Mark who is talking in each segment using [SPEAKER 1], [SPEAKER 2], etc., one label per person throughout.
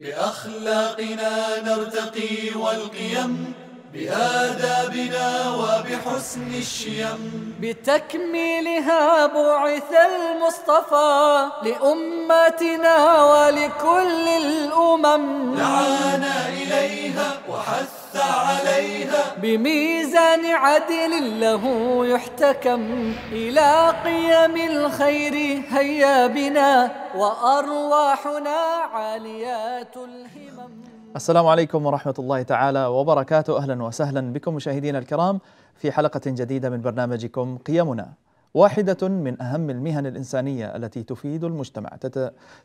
[SPEAKER 1] بأخلاقنا نرتقي والقيم بآدابنا وبحسن الشيم
[SPEAKER 2] بتكميلها بعث المصطفى لأمتنا ولكل
[SPEAKER 3] الأمم دعانا إليها
[SPEAKER 4] وحث عليها
[SPEAKER 3] بميزان عدل له يحتكم إلى قيم الخير هيا بنا وأرواحنا عاليات الهمم
[SPEAKER 2] السلام عليكم ورحمة الله تعالى وبركاته أهلا وسهلا بكم مشاهدينا الكرام في حلقة جديدة من برنامجكم قيمنا واحدة من أهم المهن الإنسانية التي تفيد المجتمع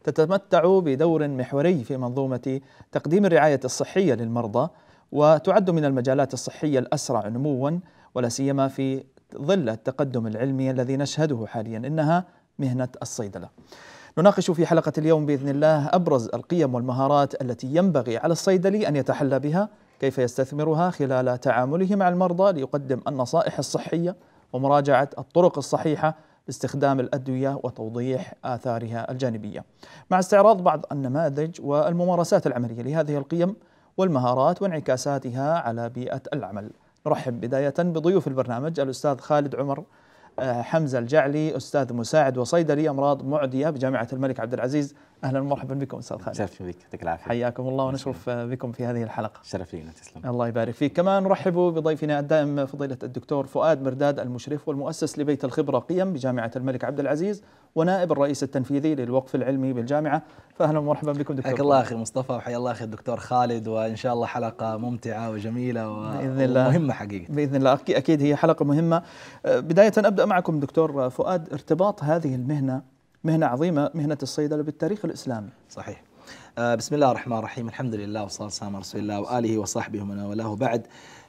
[SPEAKER 2] تتمتع بدور محوري في منظومة تقديم الرعاية الصحية للمرضى وتعد من المجالات الصحية الأسرع نموا ولا سيما في ظل التقدم العلمي الذي نشهده حاليا إنها مهنة الصيدلة نناقش في حلقة اليوم بإذن الله أبرز القيم والمهارات التي ينبغي على الصيدلي أن يتحلى بها كيف يستثمرها خلال تعامله مع المرضى ليقدم النصائح الصحية ومراجعة الطرق الصحيحة لاستخدام الأدوية وتوضيح آثارها الجانبية مع استعراض بعض النماذج والممارسات العملية لهذه القيم والمهارات وانعكاساتها على بيئة العمل نرحب بداية بضيوف البرنامج الأستاذ خالد عمر آه، حمزة الجعلي أستاذ مساعد وصيدلي أمراض معدية بجامعة الملك عبد العزيز أهلا ومرحبا بكم أستاذ خالد شرف بك يعطيك العافية حياكم الله ونشرف بكم في هذه الحلقة شرف لينا تسلم الله يبارك فيك كمان نرحب بضيفنا الدائم فضيلة الدكتور فؤاد مرداد المشرف والمؤسس لبيت الخبرة قيم بجامعة الملك عبد العزيز ونائب الرئيس التنفيذي للوقف العلمي بالجامعة
[SPEAKER 5] فأهلا ومرحبا بكم دكتور حياك الله أخي مصطفى وحيا الله أخي الدكتور خالد وإن شاء الله حلقة ممتعة وجميلة و... بإذن الله ومهمة حقيقة
[SPEAKER 2] بإذن الله أكيد هي حلقة مهمة أه، بداية أبدأ معكم دكتور فؤاد ارتباط هذه المهنة مهنة عظيمة مهنة الصيدلة بالتاريخ الإسلامي
[SPEAKER 5] صحيح أه، بسم الله الرحمن الرحيم الحمد لله والصلاة والسلام على رسول الله وآله وصحبه ومن والاه بعد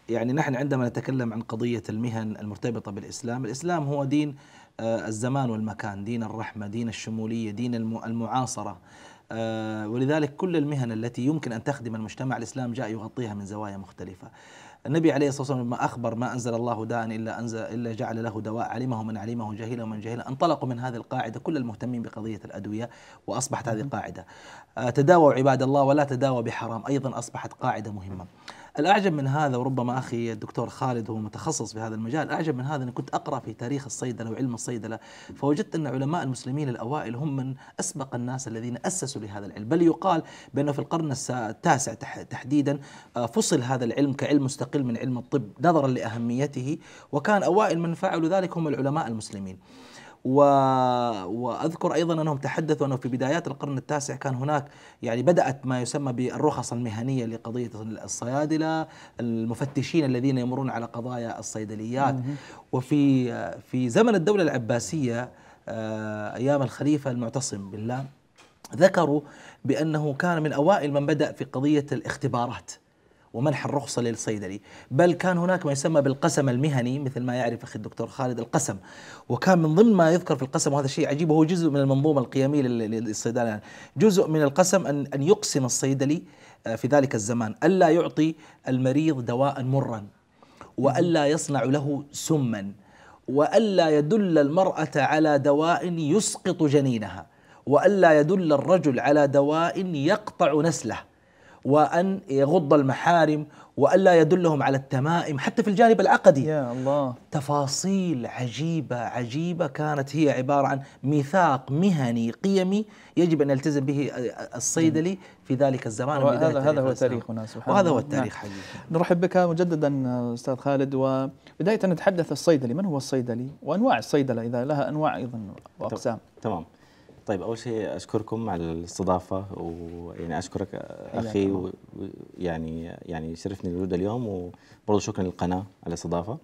[SPEAKER 5] يعني نحن عندما نتكلم عن قضية المهن المرتبطة بالإسلام الإسلام هو دين آه، الزمان والمكان دين الرحمة دين الشمولية دين المعاصرة آه، ولذلك كل المهن التي يمكن أن تخدم المجتمع الإسلام جاء يغطيها من زوايا مختلفة النبي عليه الصلاة والسلام لما أخبر ما أنزل الله داء إلا, أنزل إلا جعل له دواء علمه من علمه جهل ومن جهل انطلقوا من هذه القاعدة كل المهتمين بقضية الأدوية وأصبحت هذه قاعدة آه، تداووا عباد الله ولا تداووا بحرام أيضا أصبحت قاعدة مهمة الاعجب من هذا وربما اخي الدكتور خالد هو متخصص في هذا المجال، الاعجب من هذا اني كنت اقرا في تاريخ الصيدله وعلم الصيدله فوجدت ان علماء المسلمين الاوائل هم من اسبق الناس الذين اسسوا لهذا العلم، بل يقال بانه في القرن التاسع تحديدا آه، فصل هذا العلم كعلم مستقل من علم الطب نظرا لاهميته وكان اوائل من فعلوا ذلك هم العلماء المسلمين. و... واذكر ايضا انهم تحدثوا انه في بدايات القرن التاسع كان هناك يعني بدات ما يسمى بالرخص المهنيه لقضيه الصيادله، المفتشين الذين يمرون على قضايا الصيدليات وفي في زمن الدوله العباسيه آه، ايام الخليفه المعتصم بالله ذكروا بانه كان من اوائل من بدا في قضيه الاختبارات ومنح الرخصة للصيدلي بل كان هناك ما يسمى بالقسم المهني مثل ما يعرف أخي الدكتور خالد القسم وكان من ضمن ما يذكر في القسم وهذا شيء عجيب وهو جزء من المنظومة القيمية للصيدلة جزء من القسم أن, أن يقسم الصيدلي آه، في ذلك الزمان ألا يعطي المريض دواء مرا وألا يصنع له سما وألا يدل المرأة على دواء يسقط جنينها وألا يدل الرجل على دواء يقطع نسله وأن يغض المحارم وألا يدلهم على التمائم حتى في الجانب العقدي يا الله تفاصيل عجيبة عجيبة كانت هي عبارة عن ميثاق مهني قيمي يجب أن يلتزم به الصيدلي في ذلك الزمان وهذا هذا هو تاريخنا
[SPEAKER 2] سبحان وهذا هو نعم. التاريخ حقيقي
[SPEAKER 5] نرحب بك مجددا أستاذ خالد
[SPEAKER 2] وبداية نتحدث الصيدلي من هو الصيدلي وأنواع الصيدلة إذا لها أنواع أيضا
[SPEAKER 6] وأقسام تمام طيب اول شيء اشكركم على الاستضافه ويعني اشكرك اخي ويعني يعني شرفني الوجود اليوم وبرضه شكرا للقناه على الاستضافه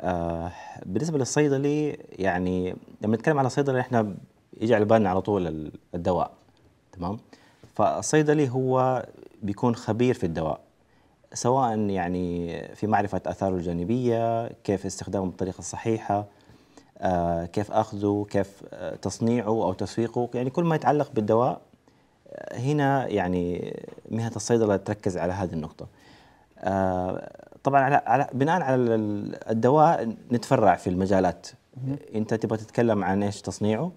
[SPEAKER 6] آه بالنسبه للصيدلي يعني لما نتكلم على صيدلي احنا يجي على بالنا على طول الدواء تمام فالصيدلي هو بيكون خبير في الدواء سواء يعني في معرفه اثاره الجانبيه كيف استخدامه بالطريقه الصحيحه آه، كيف اخذه كيف آه، تصنيعه او تسويقه يعني كل ما يتعلق بالدواء آه، هنا يعني مهنه الصيدله تركز على هذه النقطه طبعا على, بناء على الدواء نتفرع في المجالات انت تبغى تتكلم عن ايش تصنيعه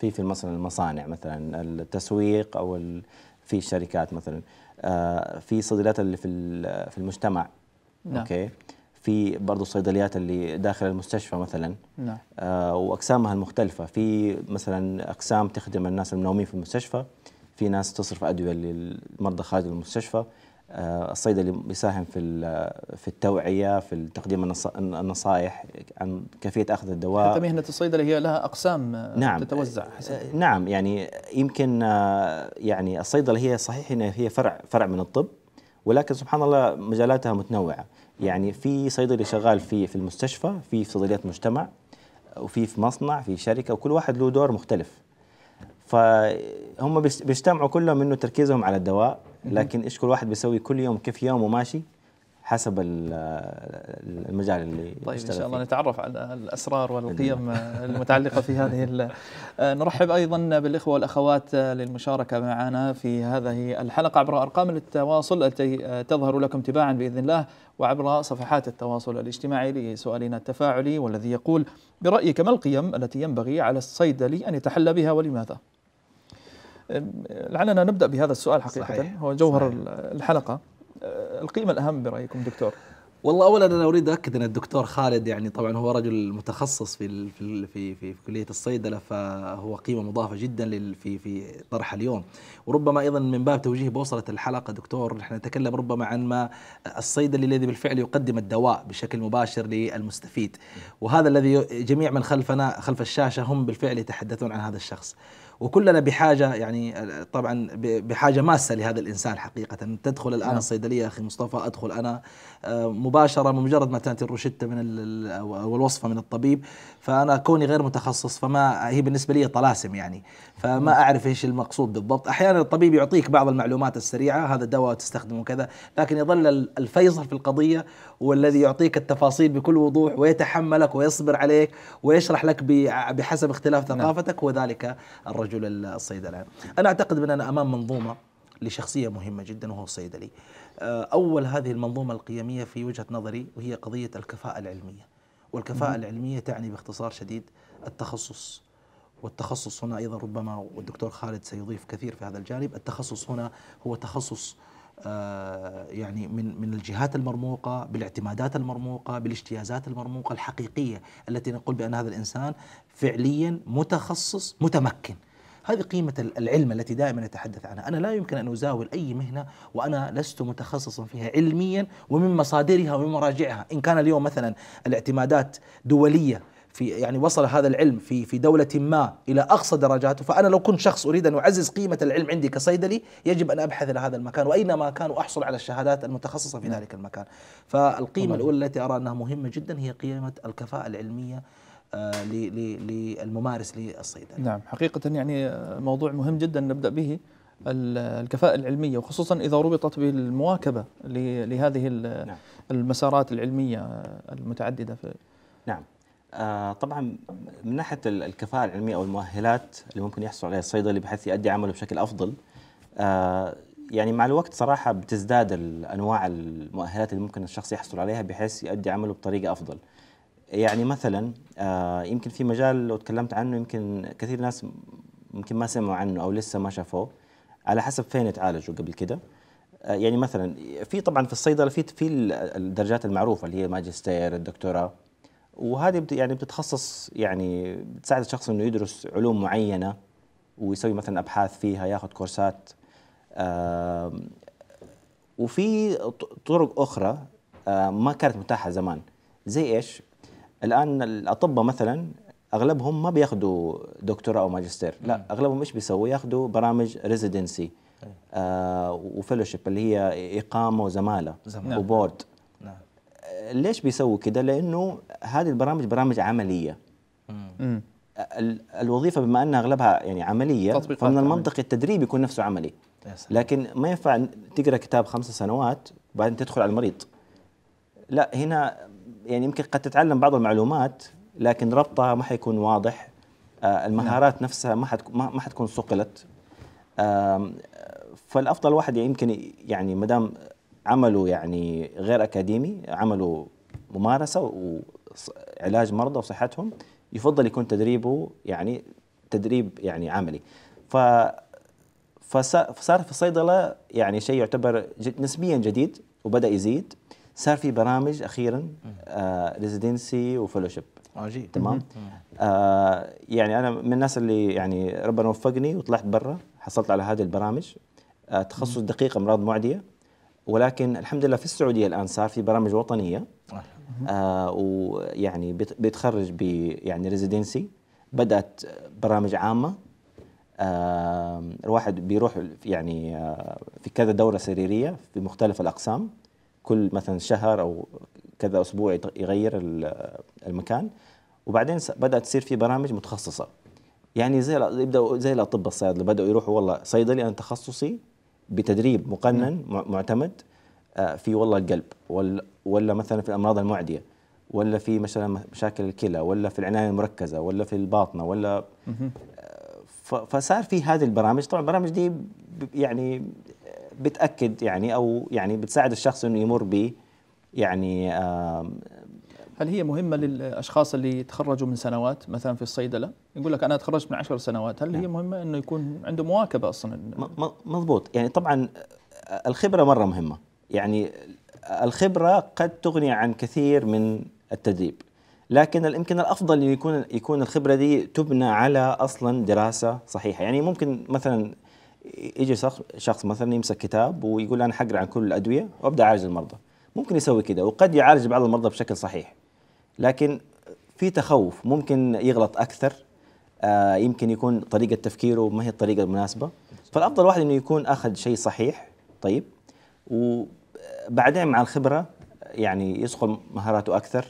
[SPEAKER 6] في في مثلا المصانع مثلا التسويق او في الشركات مثلا في صيدلات اللي في في المجتمع نعم. اوكي في برضه الصيدليات اللي داخل المستشفى مثلا نعم. آه واقسامها المختلفه في مثلا اقسام تخدم الناس المنومين في المستشفى في ناس تصرف ادويه للمرضى خارج المستشفى آه الصيدلي بيساهم في في التوعيه في تقديم النصائح عن كيفيه اخذ الدواء حتى
[SPEAKER 2] مهنه الصيدله هي لها اقسام آه،
[SPEAKER 6] نعم تتوزع حسب. آه، نعم يعني يمكن آه، يعني الصيدله هي صحيح انها هي فرع فرع من الطب ولكن سبحان الله مجالاتها متنوعه يعني في صيدلي شغال في في المستشفى في في صيدليات مجتمع وفي في مصنع في شركه وكل واحد له دور مختلف فهم بيجتمعوا كلهم انه تركيزهم على الدواء لكن ايش كل واحد بيسوي كل يوم كيف يومه ماشي حسب المجال اللي طيب ان شاء الله
[SPEAKER 2] نتعرف على الاسرار والقيم المتعلقه في هذه آه، نرحب ايضا بالاخوه والاخوات للمشاركه معنا في هذه الحلقه عبر ارقام التواصل التي آه، تظهر لكم تباعا باذن الله وعبر صفحات التواصل الاجتماعي لسؤالنا التفاعلي والذي يقول برايك ما القيم التي ينبغي على الصيدلي ان يتحلى بها ولماذا؟ آه، لعلنا نبدا بهذا السؤال حقيقه صحيح. هو جوهر صحيح. الحلقه
[SPEAKER 5] آه، القيمه الاهم برايكم دكتور والله اولا انا اريد اكد ان الدكتور خالد يعني طبعا هو رجل متخصص في في في في كليه الصيدله فهو قيمه مضافه جدا في في طرح اليوم وربما ايضا من باب توجيه بوصله الحلقه دكتور نحن نتكلم ربما عن ما الصيدلي الذي بالفعل يقدم الدواء بشكل مباشر للمستفيد وهذا الذي جميع من خلفنا خلف الشاشه هم بالفعل يتحدثون عن هذا الشخص وكلنا بحاجه يعني طبعا بحاجه ماسه لهذا الانسان حقيقه تدخل الان نعم. الصيدليه اخي مصطفى ادخل انا آه، مباشره بمجرد ما تاتي الروشته من او الوصفه من الطبيب فانا كوني غير متخصص فما هي بالنسبه لي طلاسم يعني فما نعم. اعرف ايش المقصود بالضبط احيانا الطبيب يعطيك بعض المعلومات السريعه هذا الدواء تستخدمه كذا لكن يظل الفيصل في القضيه والذي يعطيك التفاصيل بكل وضوح ويتحملك ويصبر عليك ويشرح لك بحسب اختلاف نعم. ثقافتك وذلك الرجل رجل الصيدلة أنا أعتقد بأننا أمام منظومة لشخصية مهمة جدا وهو الصيدلي آه، أول هذه المنظومة القيمية في وجهة نظري وهي قضية الكفاءة العلمية والكفاءة العلمية تعني باختصار شديد التخصص والتخصص هنا أيضا ربما والدكتور خالد سيضيف كثير في هذا الجانب التخصص هنا هو تخصص آه، يعني من من الجهات المرموقه بالاعتمادات المرموقه بالاجتيازات المرموقه الحقيقيه التي نقول بان هذا الانسان فعليا متخصص متمكن هذه قيمة العلم التي دائما نتحدث عنها أنا لا يمكن أن أزاول أي مهنة وأنا لست متخصصا فيها علميا ومن مصادرها ومن مراجعها إن كان اليوم مثلا الاعتمادات دولية في يعني وصل هذا العلم في في دولة ما إلى أقصى درجاته فأنا لو كنت شخص أريد أن أعزز قيمة العلم عندي كصيدلي يجب أن أبحث إلى هذا المكان وأينما كان وأحصل على الشهادات المتخصصة في نعم. ذلك المكان فالقيمة الأولى التي أرى أنها مهمة جدا هي قيمة الكفاءة العلمية آه، للممارس للصيدله. نعم حقيقه يعني آه، موضوع مهم جدا نبدا به الكفاءة العلمية وخصوصا
[SPEAKER 2] إذا ربطت بالمواكبة لهذه نعم. المسارات العلمية المتعددة في
[SPEAKER 6] نعم آه، طبعا من ناحية الكفاءة العلمية أو المؤهلات اللي ممكن يحصل عليها الصيدلي بحيث يؤدي عمله بشكل أفضل يعني مع الوقت صراحة بتزداد أنواع المؤهلات اللي ممكن الشخص يحصل عليها بحيث يؤدي عمله بطريقة أفضل يعني مثلا آه، يمكن في مجال لو تكلمت عنه يمكن كثير ناس يمكن ما سمعوا عنه او لسه ما شافوه على حسب فين تعالجوا قبل كده آه، يعني مثلا في طبعا في الصيدله في في الدرجات المعروفه اللي هي ماجستير الدكتوراه وهذه يعني بتتخصص يعني بتساعد الشخص انه يدرس علوم معينه ويسوي مثلا ابحاث فيها ياخذ كورسات وفي طرق اخرى آه، ما كانت متاحه زمان زي ايش الان الاطباء مثلا اغلبهم ما بياخذوا دكتوراه او ماجستير لا اغلبهم ايش بيسووا ياخذوا برامج ريزيدنسي آه وفيلوشيب اللي هي اقامه وزماله زمالة. وبورد نعم. نعم. ليش بيسووا كده لانه هذه البرامج برامج عمليه مم. الوظيفه بما انها اغلبها يعني عمليه فمن المنطقي التدريب يكون نفسه عملي لكن ما ينفع تقرا كتاب خمسة سنوات وبعدين تدخل على المريض لا هنا يعني يمكن قد تتعلم بعض المعلومات لكن ربطها ما حيكون واضح آه، المهارات نعم. نفسها ما ما حتكون صقلت فالافضل واحد يمكن يعني ما دام عمله يعني غير اكاديمي عمله ممارسه وعلاج مرضى وصحتهم يفضل يكون تدريبه يعني تدريب يعني عملي ف فصار في الصيدله يعني شيء يعتبر نسبيا جديد وبدا يزيد صار في برامج اخيرا ريزيدنسي وفيلوشيب عجيب تمام آه يعني انا من الناس اللي يعني ربنا وفقني وطلعت برا حصلت على هذه البرامج آه تخصص دقيق امراض معديه ولكن الحمد لله في السعوديه الان صار في برامج وطنيه آه, آه، ويعني بيتخرج ب يعني ريزيدنسي بدات برامج عامه آه الواحد بيروح يعني آه في كذا دوره سريريه في مختلف الاقسام كل مثلا شهر او كذا اسبوع يغير المكان وبعدين بدات تصير في برامج متخصصه يعني زي يبداوا زي الاطباء الصيادله بداوا يروحوا والله صيدلي انا تخصصي بتدريب مقنن نعم. معتمد آه، في والله القلب ولا ولا مثلا في الامراض المعديه ولا في مثلا مشاكل الكلى ولا في العنايه المركزه ولا في الباطنه ولا
[SPEAKER 4] آه،
[SPEAKER 6] فصار في هذه البرامج طبعا البرامج دي يعني بتاكد يعني او يعني بتساعد الشخص انه يمر ب يعني
[SPEAKER 2] هل هي مهمة للأشخاص اللي تخرجوا من سنوات مثلا في الصيدلة يقول لك أنا تخرجت من عشر
[SPEAKER 6] سنوات هل نعم. هي مهمة أنه يكون عنده مواكبة أصلا مضبوط يعني طبعا الخبرة مرة مهمة يعني الخبرة قد تغني عن كثير من التدريب لكن الامكان الافضل انه يكون يكون الخبره دي تبنى على اصلا دراسه صحيحه يعني ممكن مثلا يجي شخص مثلا يمسك كتاب ويقول انا حقرا عن كل الادويه وابدا اعالج المرضى ممكن يسوي كذا وقد يعالج بعض المرضى بشكل صحيح لكن في تخوف ممكن يغلط اكثر آه يمكن يكون طريقه تفكيره ما هي الطريقه المناسبه فالافضل واحد انه يكون اخذ شيء صحيح طيب وبعدين آه، مع الخبره آه، يعني يصقل مهاراته اكثر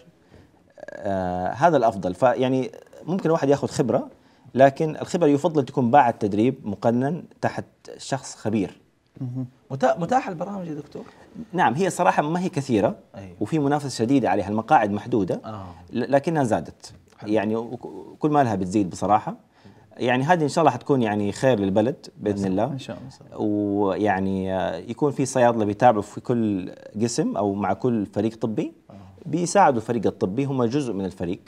[SPEAKER 6] آه هذا الافضل فيعني ممكن واحد ياخذ خبره لكن الخبره يفضل تكون بعد تدريب مقنن تحت شخص خبير
[SPEAKER 5] متاح البرامج يا دكتور؟
[SPEAKER 6] نعم هي صراحه ما هي كثيره أيوة. وفي منافسه شديده عليها المقاعد محدوده آه. لكنها زادت حلو. يعني كل مالها بتزيد بصراحه يعني هذه ان شاء الله حتكون يعني خير للبلد باذن الله ان شاء الله ويعني آه، يكون في صيادله بيتابعوا في كل قسم او مع كل فريق طبي آه. بيساعدوا الفريق الطبي هم جزء من الفريق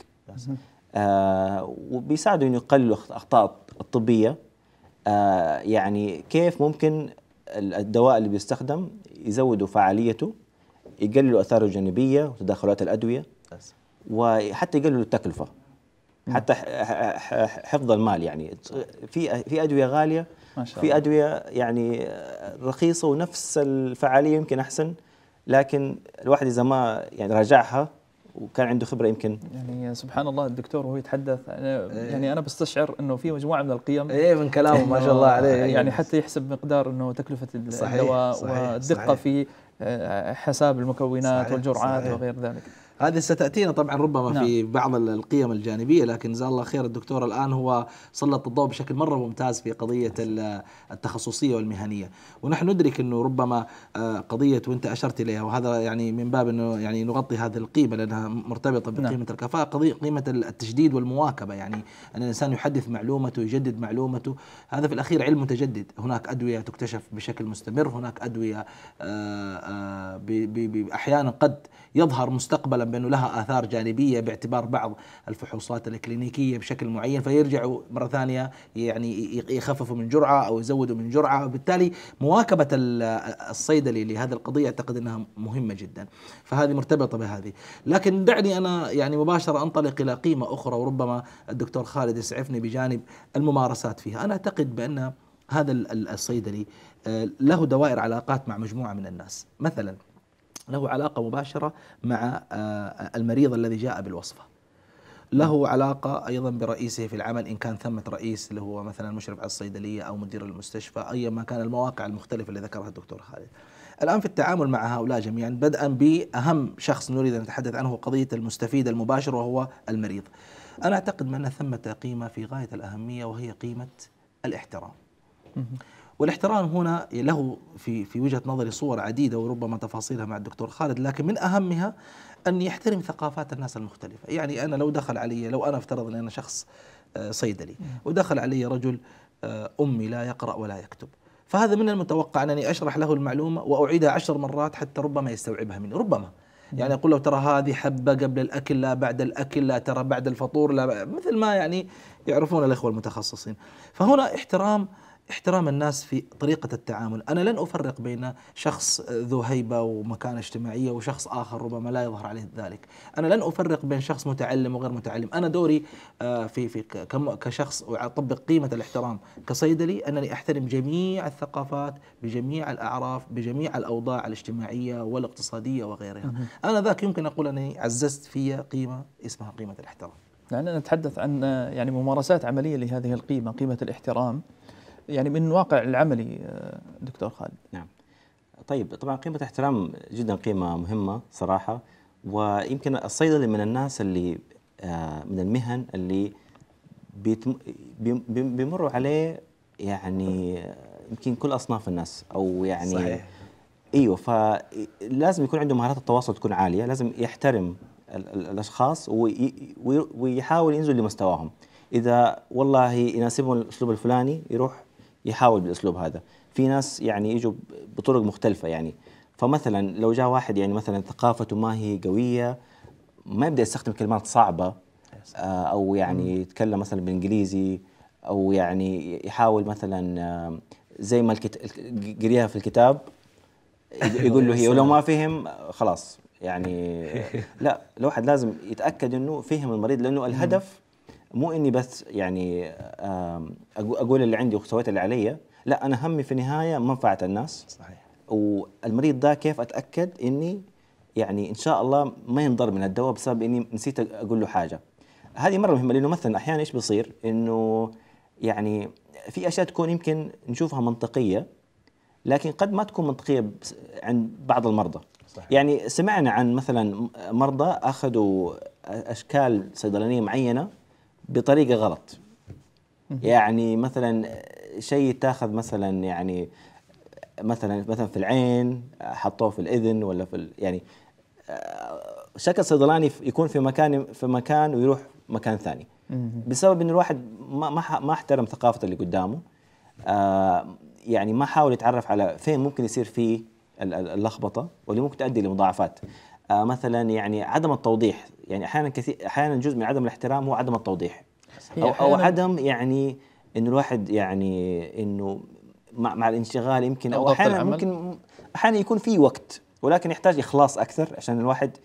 [SPEAKER 6] آه، وبيساعدوا انه يقللوا الاخطاء الطبيه آه، يعني كيف ممكن الدواء اللي بيستخدم يزودوا فعاليته يقللوا اثاره الجانبيه وتداخلات الادويه وحتى يقللوا التكلفه حتى حفظ المال يعني في في ادويه غاليه ما شاء الله. في ادويه يعني رخيصه ونفس الفعاليه يمكن احسن لكن الواحد اذا ما يعني راجعها وكان عنده خبره يمكن يعني سبحان الله الدكتور وهو يتحدث
[SPEAKER 2] إيه. يعني انا بستشعر انه في مجموعه من القيم ايه من كلامه ما شاء الله عليه يعني حتى يحسب مقدار انه تكلفه الدواء والدقه في
[SPEAKER 5] آه، حساب المكونات صحيح والجرعات صحيح وغير ذلك هذه ستاتينا طبعا ربما نعم. في بعض القيم الجانبيه لكن جزاه الله خير الدكتور الان هو سلط الضوء بشكل مره ممتاز في قضيه التخصصيه والمهنيه ونحن ندرك انه ربما آه، قضيه وانت اشرت اليها وهذا يعني من باب انه يعني نغطي هذه القيمه لانها مرتبطه نعم. بقيمه نعم. الكفاءه قضيه قيمه التجديد والمواكبه يعني ان الانسان يحدث معلومته يجدد معلومته هذا في الاخير علم متجدد هناك ادويه تكتشف بشكل مستمر هناك ادويه آه، آه، احيانا قد يظهر مستقبلا بأنه لها آثار جانبية باعتبار بعض الفحوصات الكلينيكية بشكل معين فيرجعوا مرة ثانية يعني يخففوا من جرعة أو يزودوا من جرعة وبالتالي مواكبة الصيدلي لهذه القضية أعتقد أنها مهمة جدا فهذه مرتبطة بهذه لكن دعني أنا يعني مباشرة أنطلق إلى قيمة أخرى وربما الدكتور خالد يسعفني بجانب الممارسات فيها أنا أعتقد بأن هذا الصيدلي آه، له دوائر علاقات مع مجموعة من الناس مثلاً له علاقة مباشرة مع آه، المريض الذي جاء بالوصفة له علاقة أيضا برئيسه في العمل إن كان ثمة رئيس اللي هو مثلا مشرف على الصيدلية أو مدير المستشفى أيا ما كان المواقع المختلفة اللي ذكرها الدكتور خالد الآن في التعامل مع هؤلاء جميعا بدءا بأهم شخص نريد أن نتحدث عنه قضية المستفيد المباشر وهو المريض أنا أعتقد أن ثمة قيمة في غاية الأهمية وهي قيمة الاحترام والاحترام هنا له في في وجهه نظري صور عديده وربما تفاصيلها مع الدكتور خالد لكن من اهمها ان يحترم ثقافات الناس المختلفه، يعني انا لو دخل علي لو انا افترض ان انا شخص آه، صيدلي ودخل علي رجل آه، امي لا يقرا ولا يكتب، فهذا من المتوقع انني اشرح له المعلومه واعيدها عشر مرات حتى ربما يستوعبها مني، ربما يعني اقول له ترى هذه حبه قبل الاكل لا بعد الاكل لا ترى بعد الفطور لا مثل ما يعني يعرفون الاخوه المتخصصين، فهنا احترام احترام الناس في طريقة التعامل أنا لن أفرق بين شخص ذو هيبة ومكانة اجتماعية وشخص آخر ربما لا يظهر عليه ذلك أنا لن أفرق بين شخص متعلم وغير متعلم أنا دوري آه، في في كشخص أطبق قيمة الاحترام كصيدلي أنني أحترم جميع الثقافات بجميع الأعراف بجميع الأوضاع الاجتماعية والاقتصادية وغيرها أنا ذاك يمكن أقول أنني عززت في قيمة اسمها قيمة الاحترام يعني نتحدث عن آه، يعني ممارسات عملية لهذه القيمة
[SPEAKER 2] قيمة الاحترام يعني من واقع العملي آه،
[SPEAKER 6] دكتور خالد نعم طيب طبعا قيمة احترام جدا قيمة مهمة صراحة ويمكن الصيدلي من الناس اللي آه، من المهن اللي بيمروا عليه يعني آه، يمكن كل اصناف الناس او يعني صحيح ايوه فلازم يكون عنده مهارات التواصل تكون عاليه لازم يحترم الاشخاص ويحاول ينزل لمستواهم اذا والله يناسبهم الاسلوب الفلاني يروح يحاول بالاسلوب هذا في ناس يعني يجوا بطرق مختلفه يعني فمثلا لو جاء واحد يعني مثلا ثقافته ما هي قويه ما يبدا يستخدم كلمات صعبه آه، او يعني يتكلم مثلا بالانجليزي او يعني يحاول مثلا آه، زي ما قريها في الكتاب يقول له هي ولو ما فهم خلاص يعني لا الواحد لازم يتاكد انه فهم المريض لانه الهدف مو اني بس يعني اقول اللي عندي وسويت اللي علي لا انا همي في النهايه منفعه الناس صحيح والمريض ده كيف اتاكد اني يعني ان شاء الله ما ينضر من الدواء بسبب اني نسيت اقول له حاجه هذه مره مهمه لانه مثلا احيانا ايش بيصير انه يعني في اشياء تكون يمكن نشوفها منطقيه لكن قد ما تكون منطقيه عند بعض المرضى صحيح. يعني سمعنا عن مثلا مرضى اخذوا اشكال صيدلانيه معينه بطريقه غلط يعني مثلا شيء يتاخذ مثلا يعني مثلا مثلا في العين حطوه في الاذن ولا في يعني آه، شكل صيدلاني يكون في مكان في مكان ويروح مكان ثاني بسبب ان الواحد ما ما احترم ثقافه اللي قدامه آه، يعني ما حاول يتعرف على فين ممكن يصير فيه اللخبطه واللي ممكن تؤدي لمضاعفات آه، مثلا يعني عدم التوضيح يعني احيانا كثير احيانا جزء من عدم الاحترام هو عدم التوضيح او او عدم يعني انه الواحد يعني انه مع, مع الانشغال يمكن او احيانا ممكن احيانا يكون في وقت ولكن يحتاج اخلاص اكثر عشان الواحد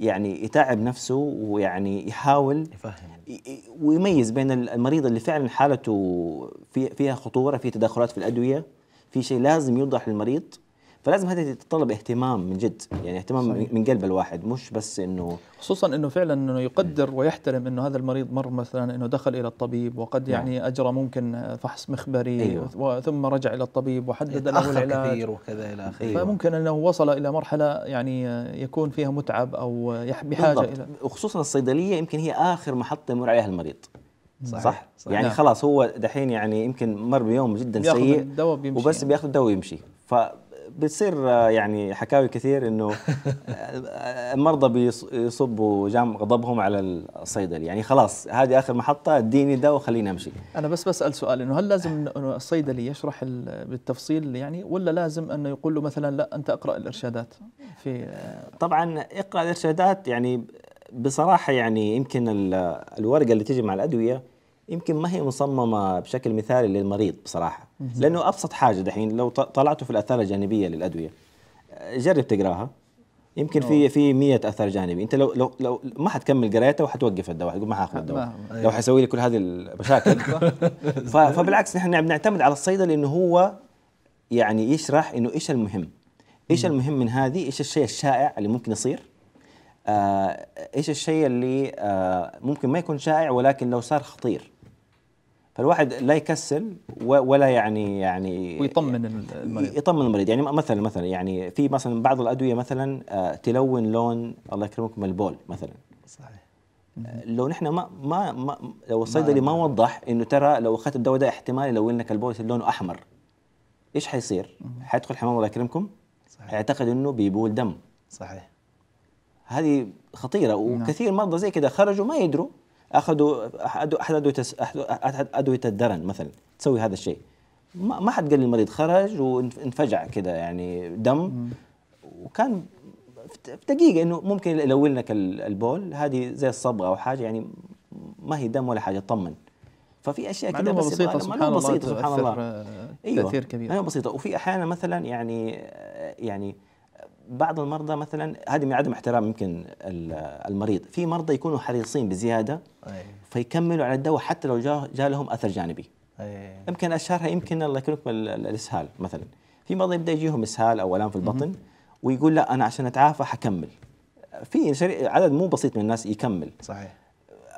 [SPEAKER 6] يعني يتعب نفسه ويعني يحاول يفهم ويميز بين المريض اللي فعلا حالته في فيها خطوره في تدخلات في الادويه في شيء لازم يوضح للمريض فلازم هذه تتطلب اهتمام من جد يعني اهتمام صحيح. من قلب الواحد مش بس انه
[SPEAKER 2] خصوصا انه فعلا انه يقدر م. ويحترم انه هذا المريض مر مثلا انه دخل الى الطبيب وقد يعني م. نعم. اجرى ممكن فحص مخبري أيوه. ثم رجع الى الطبيب وحدد له العلاج كثير وكذا الى اخره أيوه. فممكن انه وصل الى مرحله يعني يكون فيها متعب او بحاجه بالضبط. الى
[SPEAKER 6] وخصوصا الصيدليه يمكن هي اخر محطه يمر عليها المريض
[SPEAKER 7] صحيح. صح صحيح. يعني نعم.
[SPEAKER 6] خلاص هو دحين يعني يمكن مر بيوم جدا سيء وبس يعني. بياخذ الدواء ويمشي يعني. بتصير آه، يعني حكاوي كثير انه المرضى آه، آه، بيصبوا جام غضبهم على الصيدلي يعني خلاص هذه اخر محطه اديني ده وخليني امشي
[SPEAKER 2] انا بس بسال سؤال انه هل لازم انه الصيدلي يشرح بالتفصيل يعني ولا لازم انه يقول له مثلا لا
[SPEAKER 6] انت اقرا الارشادات في طبعا اقرا الارشادات يعني بصراحه يعني يمكن الورقه اللي تجي مع الادويه يمكن ما هي مصممه بشكل مثالي للمريض بصراحه لانه ابسط حاجه دحين لو طلعتوا في الاثار الجانبيه للادويه جرب تقراها يمكن في في 100 اثر جانبي انت لو لو لو ما حتكمل قرايتها وحتوقف الدواء تقول ما حاخذ الدواء لو حيسوي لي كل هذه المشاكل فبالعكس نحن بنعتمد نعم، على الصيدلي انه هو يعني يشرح انه ايش المهم ايش المهم من هذه ايش الشيء الشائع اللي ممكن يصير آه ايش الشيء اللي آه ممكن ما يكون شائع ولكن لو صار خطير فالواحد لا يكسل ولا يعني يعني ويطمن المريض يطمن المريض يعني مثلا مثلا يعني في مثلا بعض الادويه مثلا آه، تلون لون الله يكرمكم البول مثلا صحيح آه، لو نحن ما ما, ما لو الصيدلي ما, ما وضح انه ترى لو اخذت الدواء ده احتمال لو لك البول يصير لونه احمر ايش حيصير؟ حيدخل حمام الله يكرمكم صحيح انه بيبول دم صحيح هذه خطيره نعم. وكثير مرضى زي كذا خرجوا ما يدروا اخذوا احد احد ادويه الدرن مثلا تسوي هذا الشيء ما حد قال للمريض خرج وانفجع كذا يعني دم وكان في دقيقه انه ممكن يلوي لك البول هذه زي الصبغه او حاجه يعني ما هي دم ولا حاجه طمن ففي اشياء كذا بس بسيطه سبحان الله بسيطه سبحان الله ايوه كثير كبير ايوه بسيطه وفي احيانا مثلا يعني آه، يعني بعض المرضى مثلا هذه من عدم احترام يمكن المريض في مرضى يكونوا حريصين بزياده فيكملوا على الدواء حتى لو جاء لهم اثر جانبي أي. يمكن اشهرها يمكن الله يكرمكم الاسهال مثلا في مرضى يبدا يجيهم اسهال او الام في البطن ويقول لا انا عشان اتعافى حكمل في عدد مو بسيط من الناس يكمل صحيح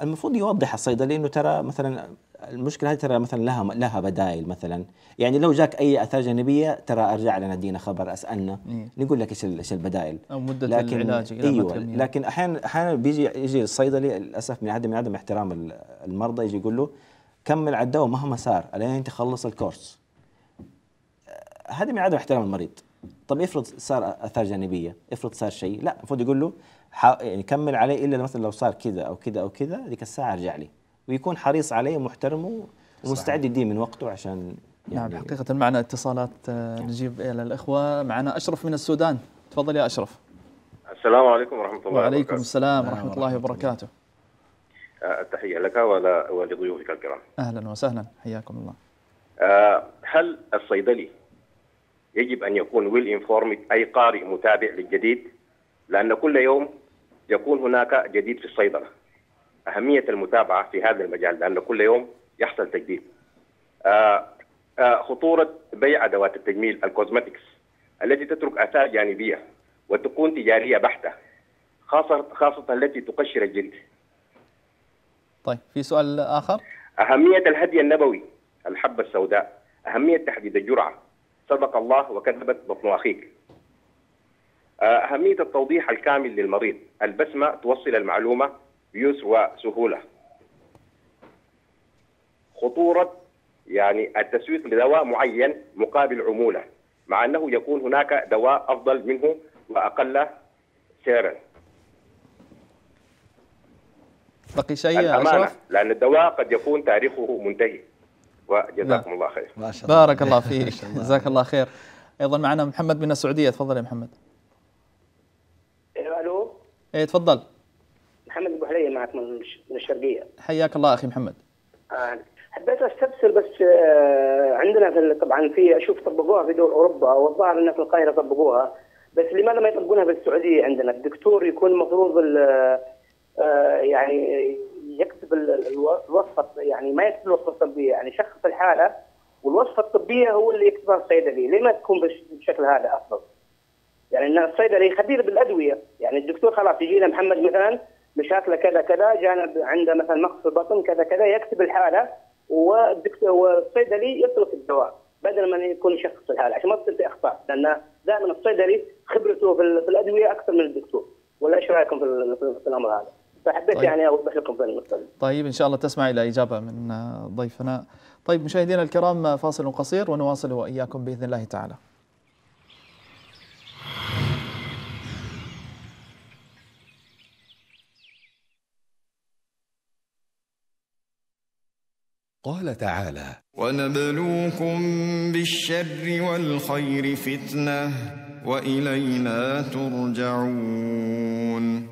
[SPEAKER 6] المفروض يوضح الصيدلي انه ترى مثلا المشكله هذه ترى مثلا لها لها بدائل مثلا يعني لو جاك اي اثار جانبيه ترى ارجع لنا دينا خبر اسالنا إيه؟ نقول لك ايش ايش البدائل او مده لكن العلاج ايوه لكن احيانا احيانا بيجي يجي الصيدلي للاسف من عدم من عدم احترام المرضى يجي يقول له كمل على الدواء مهما صار الين تخلص الكورس هذا من عدم احترام المريض طب افرض صار اثار جانبيه افرض صار شيء لا المفروض يقول له يعني كمل عليه الا مثلا لو صار كذا او كذا او كذا ذيك الساعه ارجع لي ويكون حريص عليه ومحترمه ومستعد يديه من وقته عشان يعني نعم
[SPEAKER 2] حقيقة معنا اتصالات آه، نجيب إلى الإخوة معنا أشرف من السودان تفضل يا أشرف
[SPEAKER 7] السلام عليكم ورحمة الله وعليكم وبركاته. السلام ورحمة الله وبركاته آه، التحية لك ولضيوفك الكرام
[SPEAKER 2] أهلا وسهلا حياكم الله
[SPEAKER 7] آه، هل الصيدلي يجب أن يكون ويل انفورمد أي قارئ متابع للجديد لأن كل يوم يكون هناك جديد في الصيدلة اهميه المتابعه في هذا المجال لانه كل يوم يحصل تجديد. آه، آه، خطوره بيع ادوات التجميل الكوزمتكس التي تترك اثار جانبيه وتكون تجاريه بحته خاصه خاصه التي تقشر الجلد.
[SPEAKER 2] طيب في سؤال اخر؟
[SPEAKER 7] اهميه الهدي النبوي الحبه السوداء اهميه تحديد الجرعه صدق الله وكذبت بطن اخيك. آه، أهمية التوضيح الكامل للمريض البسمة توصل المعلومة بيسر وسهولة خطورة يعني التسويق لدواء معين مقابل عمولة مع أنه يكون هناك دواء أفضل منه وأقل سعرا
[SPEAKER 2] بقي شيء أشرف؟
[SPEAKER 7] لأن الدواء قد يكون تاريخه منتهي
[SPEAKER 3] وجزاكم نعم. الله خير ما شاء الله. بارك الله
[SPEAKER 2] فيك جزاك الله خير أيضا معنا محمد من السعودية تفضل يا محمد ألو إيه تفضل
[SPEAKER 5] محمد
[SPEAKER 1] ابو حليه معك من الشرقيه
[SPEAKER 2] حياك الله اخي محمد
[SPEAKER 1] آه. حبيت استفسر بس آه، عندنا في طبعا في اشوف طبقوها في دول اوروبا والظاهر انها في القاهره طبقوها بس لماذا ما يطبقونها في السعوديه عندنا الدكتور يكون المفروض آه، يعني يكتب الوصفه يعني ما يكتب الوصفه الطبيه يعني يشخص الحاله والوصفه الطبيه هو اللي يكتبها الصيدلي ليه ما تكون بالشكل هذا افضل؟ يعني ان الصيدلي خبير بالادويه يعني الدكتور خلاص يجينا محمد مثلا مشاكله كذا كذا جانب عنده مثلا مقص في البطن كذا كذا يكتب الحاله والدكتور والصيدلي يترك الدواء بدل ما يكون شخص الحاله عشان ما تصير في اخطاء لان دائما الصيدلي خبرته في الادويه اكثر من الدكتور ولا ايش رايكم في الامر هذا؟ فحبيت طيب. يعني اوضح لكم في المستقبل.
[SPEAKER 2] طيب ان شاء الله تسمع الى اجابه من ضيفنا. طيب مشاهدينا الكرام فاصل قصير ونواصل واياكم باذن الله تعالى.
[SPEAKER 3] قال تعالى
[SPEAKER 6] ونبلوكم بالشر والخير فتنه والينا
[SPEAKER 3] ترجعون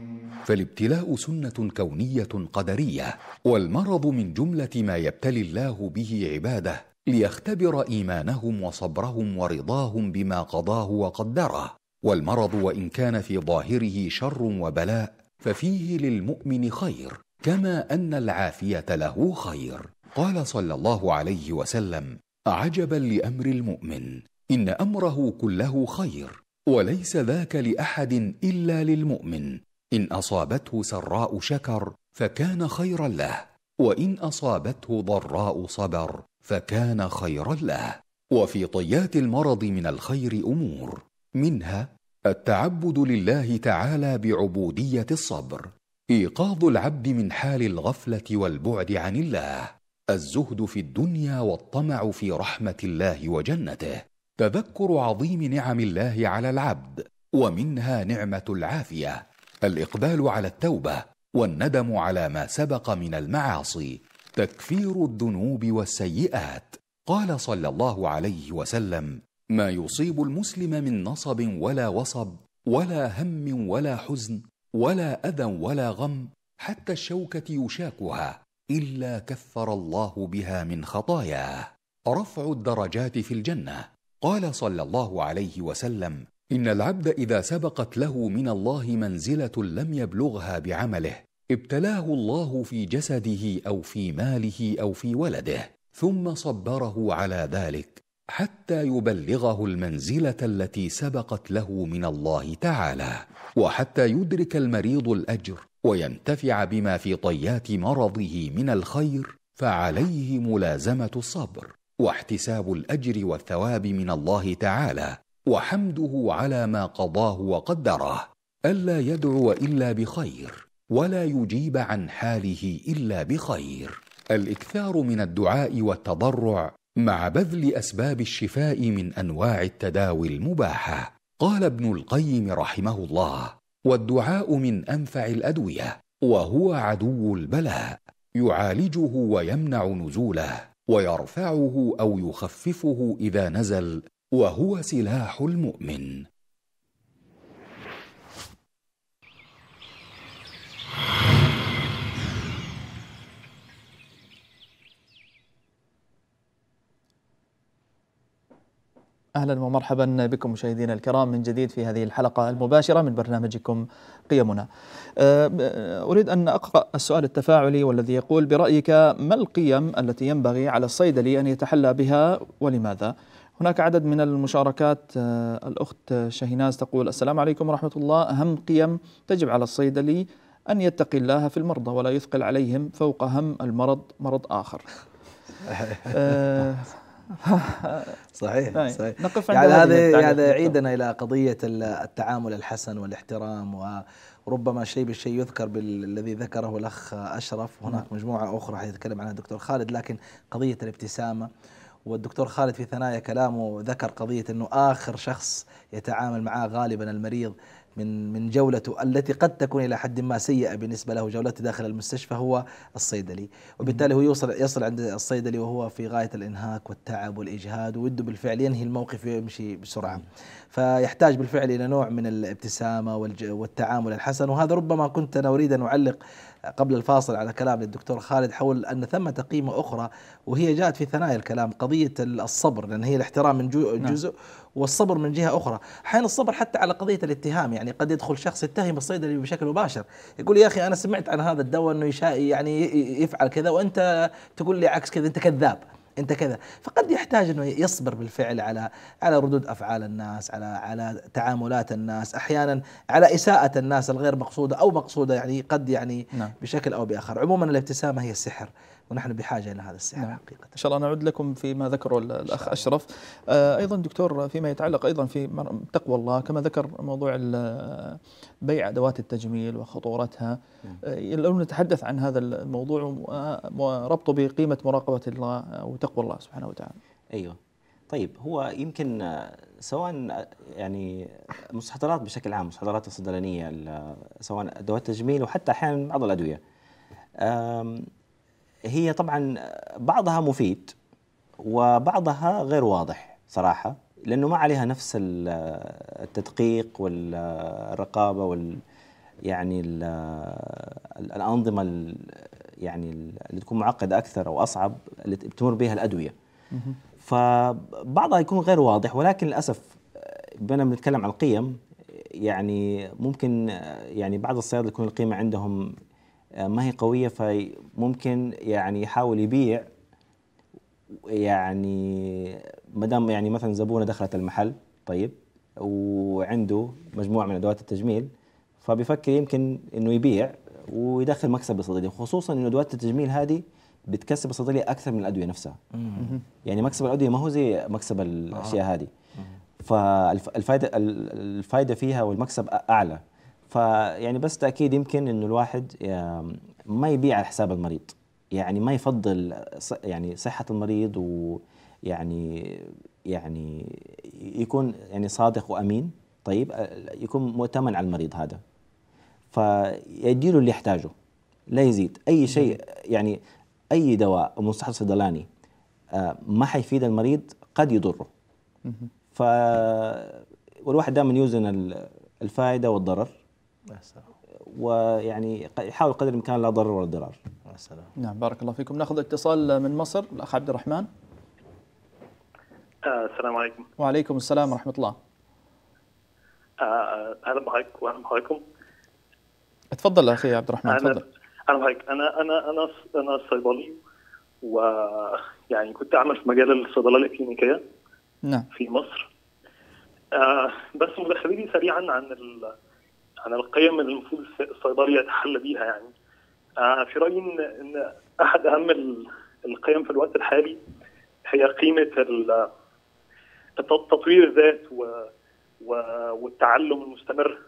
[SPEAKER 3] فالابتلاء سنه كونيه قدريه والمرض من جمله ما يبتلي الله به عباده ليختبر ايمانهم وصبرهم ورضاهم بما قضاه وقدره والمرض وان كان في ظاهره شر وبلاء ففيه للمؤمن خير كما ان العافيه له خير قال صلى الله عليه وسلم عجبا لامر المؤمن ان امره كله خير وليس ذاك لاحد الا للمؤمن ان اصابته سراء شكر فكان خيرا له وان اصابته ضراء صبر فكان خيرا له وفي طيات المرض من الخير امور منها التعبد لله تعالى بعبوديه الصبر ايقاظ العبد من حال الغفله والبعد عن الله الزهد في الدنيا والطمع في رحمه الله وجنته تذكر عظيم نعم الله على العبد ومنها نعمه العافيه الاقبال على التوبه والندم على ما سبق من المعاصي تكفير الذنوب والسيئات قال صلى الله عليه وسلم ما يصيب المسلم من نصب ولا وصب ولا هم ولا حزن ولا اذى ولا غم حتى الشوكه يشاكها الا كفر الله بها من خطاياه رفع الدرجات في الجنه قال صلى الله عليه وسلم ان العبد اذا سبقت له من الله منزله لم يبلغها بعمله ابتلاه الله في جسده او في ماله او في ولده ثم صبره على ذلك حتى يبلغه المنزله التي سبقت له من الله تعالى وحتى يدرك المريض الاجر وينتفع بما في طيات مرضه من الخير فعليه ملازمه الصبر واحتساب الاجر والثواب من الله تعالى وحمده على ما قضاه وقدره الا يدعو الا بخير ولا يجيب عن حاله الا بخير الاكثار من الدعاء والتضرع مع بذل اسباب الشفاء من انواع التداوي المباحه قال ابن القيم رحمه الله والدعاء من انفع الادويه وهو عدو البلاء يعالجه ويمنع نزوله ويرفعه او يخففه اذا نزل وهو سلاح المؤمن
[SPEAKER 2] اهلا ومرحبا بكم مشاهدينا الكرام من جديد في هذه الحلقه المباشره من برنامجكم قيمنا. أه، أه، اريد ان اقرا السؤال التفاعلي والذي يقول برايك ما القيم التي ينبغي على الصيدلي ان يتحلى بها ولماذا؟ هناك عدد من المشاركات أه، الاخت شهيناز تقول السلام عليكم ورحمه الله اهم قيم تجب على الصيدلي ان يتقي الله في المرضى ولا يثقل عليهم فوق هم المرض مرض اخر. صحيح طيب، صحيح نقف عند يعني هذا يعني يعيدنا
[SPEAKER 5] الى قضيه التعامل الحسن والاحترام وربما شيء بالشيء يذكر بالذي ذكره الاخ اشرف نعم. هناك مجموعه اخرى حيتكلم عنها الدكتور خالد لكن قضيه الابتسامه والدكتور خالد في ثنايا كلامه ذكر قضيه انه اخر شخص يتعامل معاه غالبا المريض من من جولته التي قد تكون الى حد ما سيئه بالنسبه له جولته داخل المستشفى هو الصيدلي، وبالتالي هو يوصل يصل عند الصيدلي وهو في غايه الانهاك والتعب والاجهاد ويده بالفعل ينهي الموقف ويمشي بسرعه. فيحتاج بالفعل الى نوع من الابتسامه والتعامل الحسن وهذا ربما كنت انا اريد ان اعلق قبل الفاصل على كلام الدكتور خالد حول أن ثمة قيمة أخرى وهي جاءت في ثنايا الكلام قضية الصبر لأن هي الاحترام من نعم. جزء نعم. والصبر من جهة أخرى أحيانا الصبر حتى على قضية الاتهام يعني قد يدخل شخص يتهم الصيدلي بشكل مباشر يقول يا أخي أنا سمعت عن هذا الدواء أنه يعني يفعل كذا وأنت تقول لي عكس كذا أنت كذاب انت كذا فقد يحتاج انه يصبر بالفعل على على ردود افعال الناس على على تعاملات الناس احيانا على اساءه الناس الغير مقصوده او مقصوده يعني قد يعني نعم. بشكل او باخر عموما الابتسامه هي السحر ونحن بحاجه الى هذا السحر نعم. حقيقه.
[SPEAKER 2] ان شاء الله نعود لكم فيما ذكره الاخ اشرف. آه، ايضا دكتور فيما يتعلق ايضا في تقوى الله كما ذكر موضوع بيع ادوات التجميل وخطورتها آه، لو نتحدث عن هذا الموضوع وربطه بقيمه مراقبه الله وتقوى الله سبحانه
[SPEAKER 6] وتعالى. ايوه. طيب هو يمكن آه، سواء يعني مستحضرات بشكل عام مستحضرات الصيدلانيه سواء ادوات تجميل وحتى احيانا بعض الادويه هي طبعا بعضها مفيد وبعضها غير واضح صراحه لانه ما عليها نفس التدقيق والرقابه وال يعني الانظمه يعني اللي تكون معقده اكثر او اصعب اللي بتمر بها الادويه فبعضها يكون غير واضح ولكن للاسف بنا بنتكلم عن القيم يعني ممكن يعني بعض الصيادله يكون القيمه عندهم آه، ما هي قويه فممكن يعني يحاول يبيع يعني ما دام يعني مثلا زبونه دخلت المحل طيب وعنده مجموعه من ادوات التجميل فبيفكر يمكن انه يبيع ويدخل مكسب للصيدليه خصوصا انه ادوات التجميل هذه بتكسب الصيدليه اكثر من الادويه نفسها يعني مكسب الادويه ما هو زي مكسب الاشياء آه. هذه فالفائده الفائده فيها والمكسب اعلى فيعني بس تاكيد يمكن انه الواحد ما يبيع على حساب المريض يعني ما يفضل يعني صحه المريض ويعني يعني يكون يعني صادق وامين طيب آه، يكون مؤتمن على المريض هذا فيديله اللي يحتاجه لا يزيد اي شيء يعني اي دواء مستحضر صيدلاني آه، ما حيفيد المريض قد يضره ف والواحد دائما يوزن الفائده والضرر ويعني يحاول قدر الامكان لا ضرر ولا ضرار. السلام. نعم بارك الله فيكم، ناخذ اتصال من مصر الاخ عبد الرحمن.
[SPEAKER 1] آه السلام عليكم.
[SPEAKER 2] وعليكم السلام ورحمه الله.
[SPEAKER 1] آه، آه، اهلا بحضرتك واهلا بحضرتكم.
[SPEAKER 2] اتفضل اخي عبد الرحمن تفضل. اهلا
[SPEAKER 1] بحضرتك انا انا انا انا صيدلي ويعني كنت اعمل في مجال الصيدله الاكلينيكيه. نعم. في مصر. آه بس مداخلتي سريعا عن ال عن القيم اللي المفروض الصيدلي يتحلى بيها يعني آه، في رايي ان ان احد اهم القيم في الوقت الحالي هي قيمه تطوير الذات والتعلم المستمر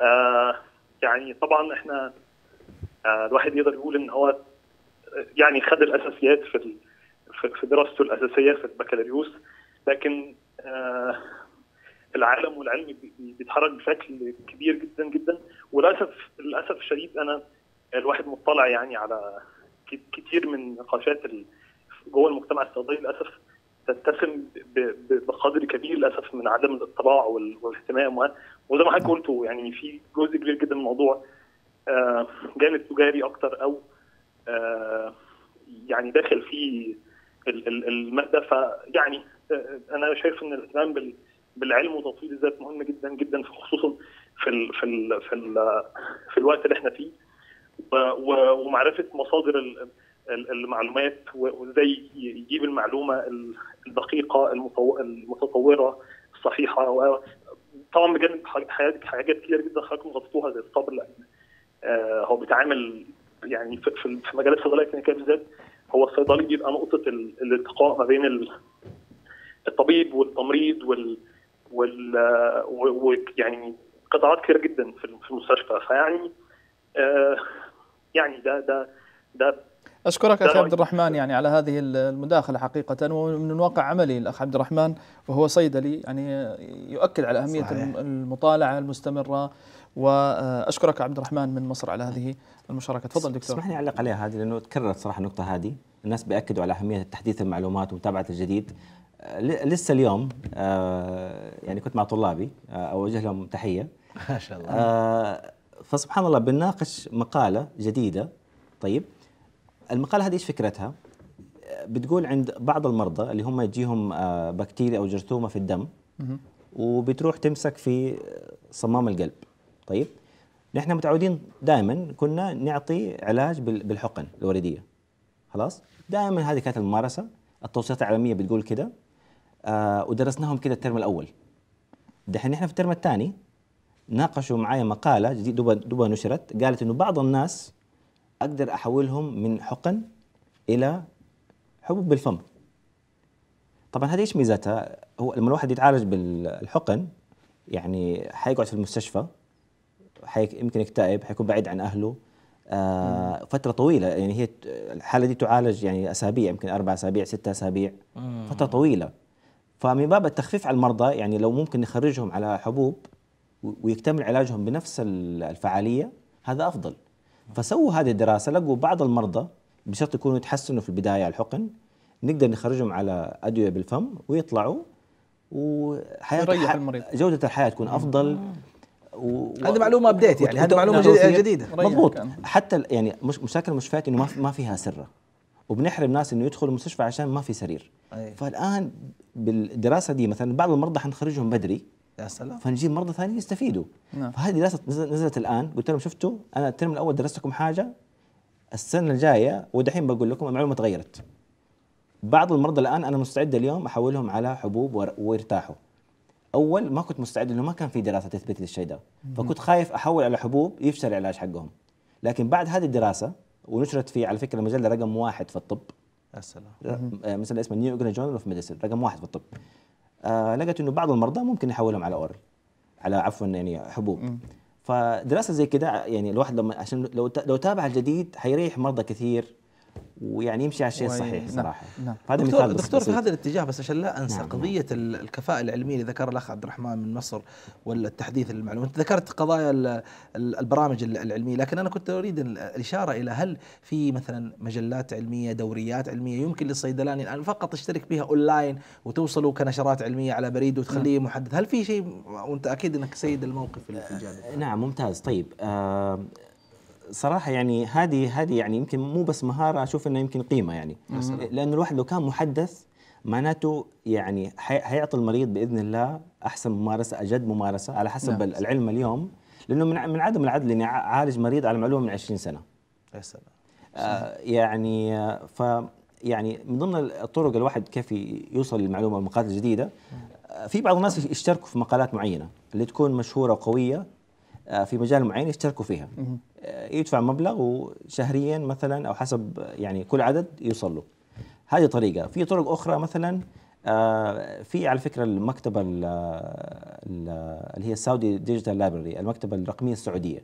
[SPEAKER 1] آه، يعني طبعا احنا آه، الواحد يقدر يقول ان هو يعني خد الاساسيات في في دراسته الاساسيه في البكالوريوس لكن العالم والعلم بيتحرك بشكل كبير جدا جدا وللاسف للاسف الشديد انا الواحد مطلع يعني على كتير من نقاشات جوه المجتمع السعودي للاسف تتسم بقدر كبير للاسف من عدم الاطلاع والاهتمام وزي ما حضرتك قلتوا يعني في جزء كبير جدا من الموضوع آه، جانب تجاري اكتر او آه، يعني داخل فيه الماده فيعني آه، انا شايف ان الاهتمام بال بالعلم وتوصيل الذات مهم جدا جدا خصوصا في الـ في الـ في الـ في الوقت اللي احنا فيه ومعرفه مصادر المعلومات وازاي يجيب المعلومه الدقيقه المتطوره الصحيحه طبعا بجانب حاجات كتير جدا حضرتك غطيتوها زي الصبر لان آه، هو بيتعامل يعني في مجالات الصيدليه الكلينيكيه بالذات هو الصيدلي بيبقى نقطه الالتقاء ما بين الطبيب والتمريض وال وال ويعني قطاعات كثيره جدا في المستشفى فيعني آه يعني ده ده ده اشكرك اخي عبد
[SPEAKER 2] الرحمن يعني على هذه المداخله حقيقه ومن واقع عملي الاخ عبد الرحمن وهو صيدلي يعني يؤكد على اهميه صحيح. المطالعه المستمره واشكرك عبد الرحمن من مصر على هذه المشاركه تفضل دكتور اسمح لي
[SPEAKER 6] اعلق عليها هذه لانه تكررت صراحه النقطه هذه الناس بياكدوا على اهميه تحديث المعلومات ومتابعه الجديد لسه اليوم آه، يعني كنت مع طلابي آه، اوجه لهم تحيه
[SPEAKER 5] ما شاء الله
[SPEAKER 6] آه، فسبحان الله بنناقش مقاله جديده طيب المقاله هذه ايش فكرتها؟ بتقول عند بعض المرضى اللي هم يجيهم بكتيريا او جرثومه في الدم وبتروح تمسك في صمام القلب طيب نحن متعودين دائما كنا نعطي علاج بالحقن الوريديه خلاص دائما هذه كانت الممارسه التوصيات العالميه بتقول كده آه ودرسناهم كده الترم الاول دحين احنا في الترم الثاني ناقشوا معايا مقاله جديد دوبا دوبا نشرت قالت انه بعض الناس اقدر احولهم من حقن الى حبوب بالفم طبعا هذه ايش ميزتها هو لما الواحد يتعالج بالحقن يعني حيقعد في المستشفى يمكن يكتئب حيكون بعيد عن اهله آه فتره طويله يعني هي الحاله دي تعالج يعني اسابيع يمكن اربع اسابيع ستة اسابيع فتره طويله فمن باب التخفيف على المرضى يعني لو ممكن نخرجهم على حبوب ويكتمل علاجهم بنفس الفعاليه هذا افضل فسووا هذه الدراسه لقوا بعض المرضى بشرط يكونوا يتحسنوا في البدايه على الحقن نقدر نخرجهم على ادويه بالفم ويطلعوا وحياه المريض جوده الحياه تكون افضل و... هذه معلومه ابديت يعني هذه معلومه جديده مضبوط حتى يعني مش مشاكل المشفيات انه ما فيها سره وبنحرم ناس انه يدخلوا المستشفى عشان ما في سرير أيه. فالان بالدراسه دي مثلا بعض المرضى حنخرجهم بدري يا سلام فنجيب مرضى ثانيين يستفيدوا نعم. فهذه دراسه نزلت الان قلت لهم شفتوا انا الترم الاول درستكم حاجه السنه الجايه ودحين بقول لكم المعلومه تغيرت بعض المرضى الان انا مستعد اليوم احولهم على حبوب ويرتاحوا اول ما كنت مستعد لانه ما كان في دراسه تثبت للشيء ده فكنت خايف احول على حبوب يفشل العلاج حقهم لكن بعد هذه الدراسه ونشرت في على فكره مجله رقم واحد في الطب يا سلام مثلا اسمه نيو انجلند جورنال اوف ميديسن رقم واحد في الطب آه لقت انه بعض المرضى ممكن يحولهم على اورال على عفوا يعني حبوب مم. فدراسه زي كده يعني الواحد لما عشان لو لو تابع الجديد حيريح مرضى كثير ويعني يمشي على الشيء الصحيح نعم صراحه نعم هذا دكتور, مثال دكتور في هذا
[SPEAKER 5] الاتجاه بس عشان لا انسى نعم, نعم. قضيه نعم الكفاءه العلميه اللي ذكرها الاخ عبد الرحمن من مصر والتحديث انت ذكرت قضايا البرامج العلميه لكن انا كنت اريد الاشاره الى هل في مثلا مجلات علميه دوريات علميه يمكن للصيدلاني الان فقط تشترك بها اونلاين وتوصله كنشرات علميه على بريد وتخليه نعم محدد هل في شيء وانت اكيد انك سيد الموقف في الجانب
[SPEAKER 6] آه، نعم ممتاز طيب آه صراحه يعني هذه هذه يعني يمكن مو بس مهاره اشوف انها يمكن قيمه يعني لانه الواحد لو كان محدث معناته يعني حيعطي المريض باذن الله احسن ممارسه اجد ممارسه على حسب نعم. العلم اليوم لانه من من عدم العدل اني اعالج مريض على معلومه من 20 سنه يا سلام آه يعني ف يعني من ضمن الطرق الواحد كيف يوصل للمعلومه المقالات الجديده آه، في بعض الناس يشتركوا في مقالات معينه اللي تكون مشهوره وقويه آه، في مجال معين يشتركوا فيها آه، يدفع مبلغ وشهريا مثلا او حسب يعني كل عدد يوصل له هذه طريقه في طرق اخرى مثلا آه، في على فكره المكتبه اللي هي السعودي ديجيتال لابراري المكتبه الرقميه السعوديه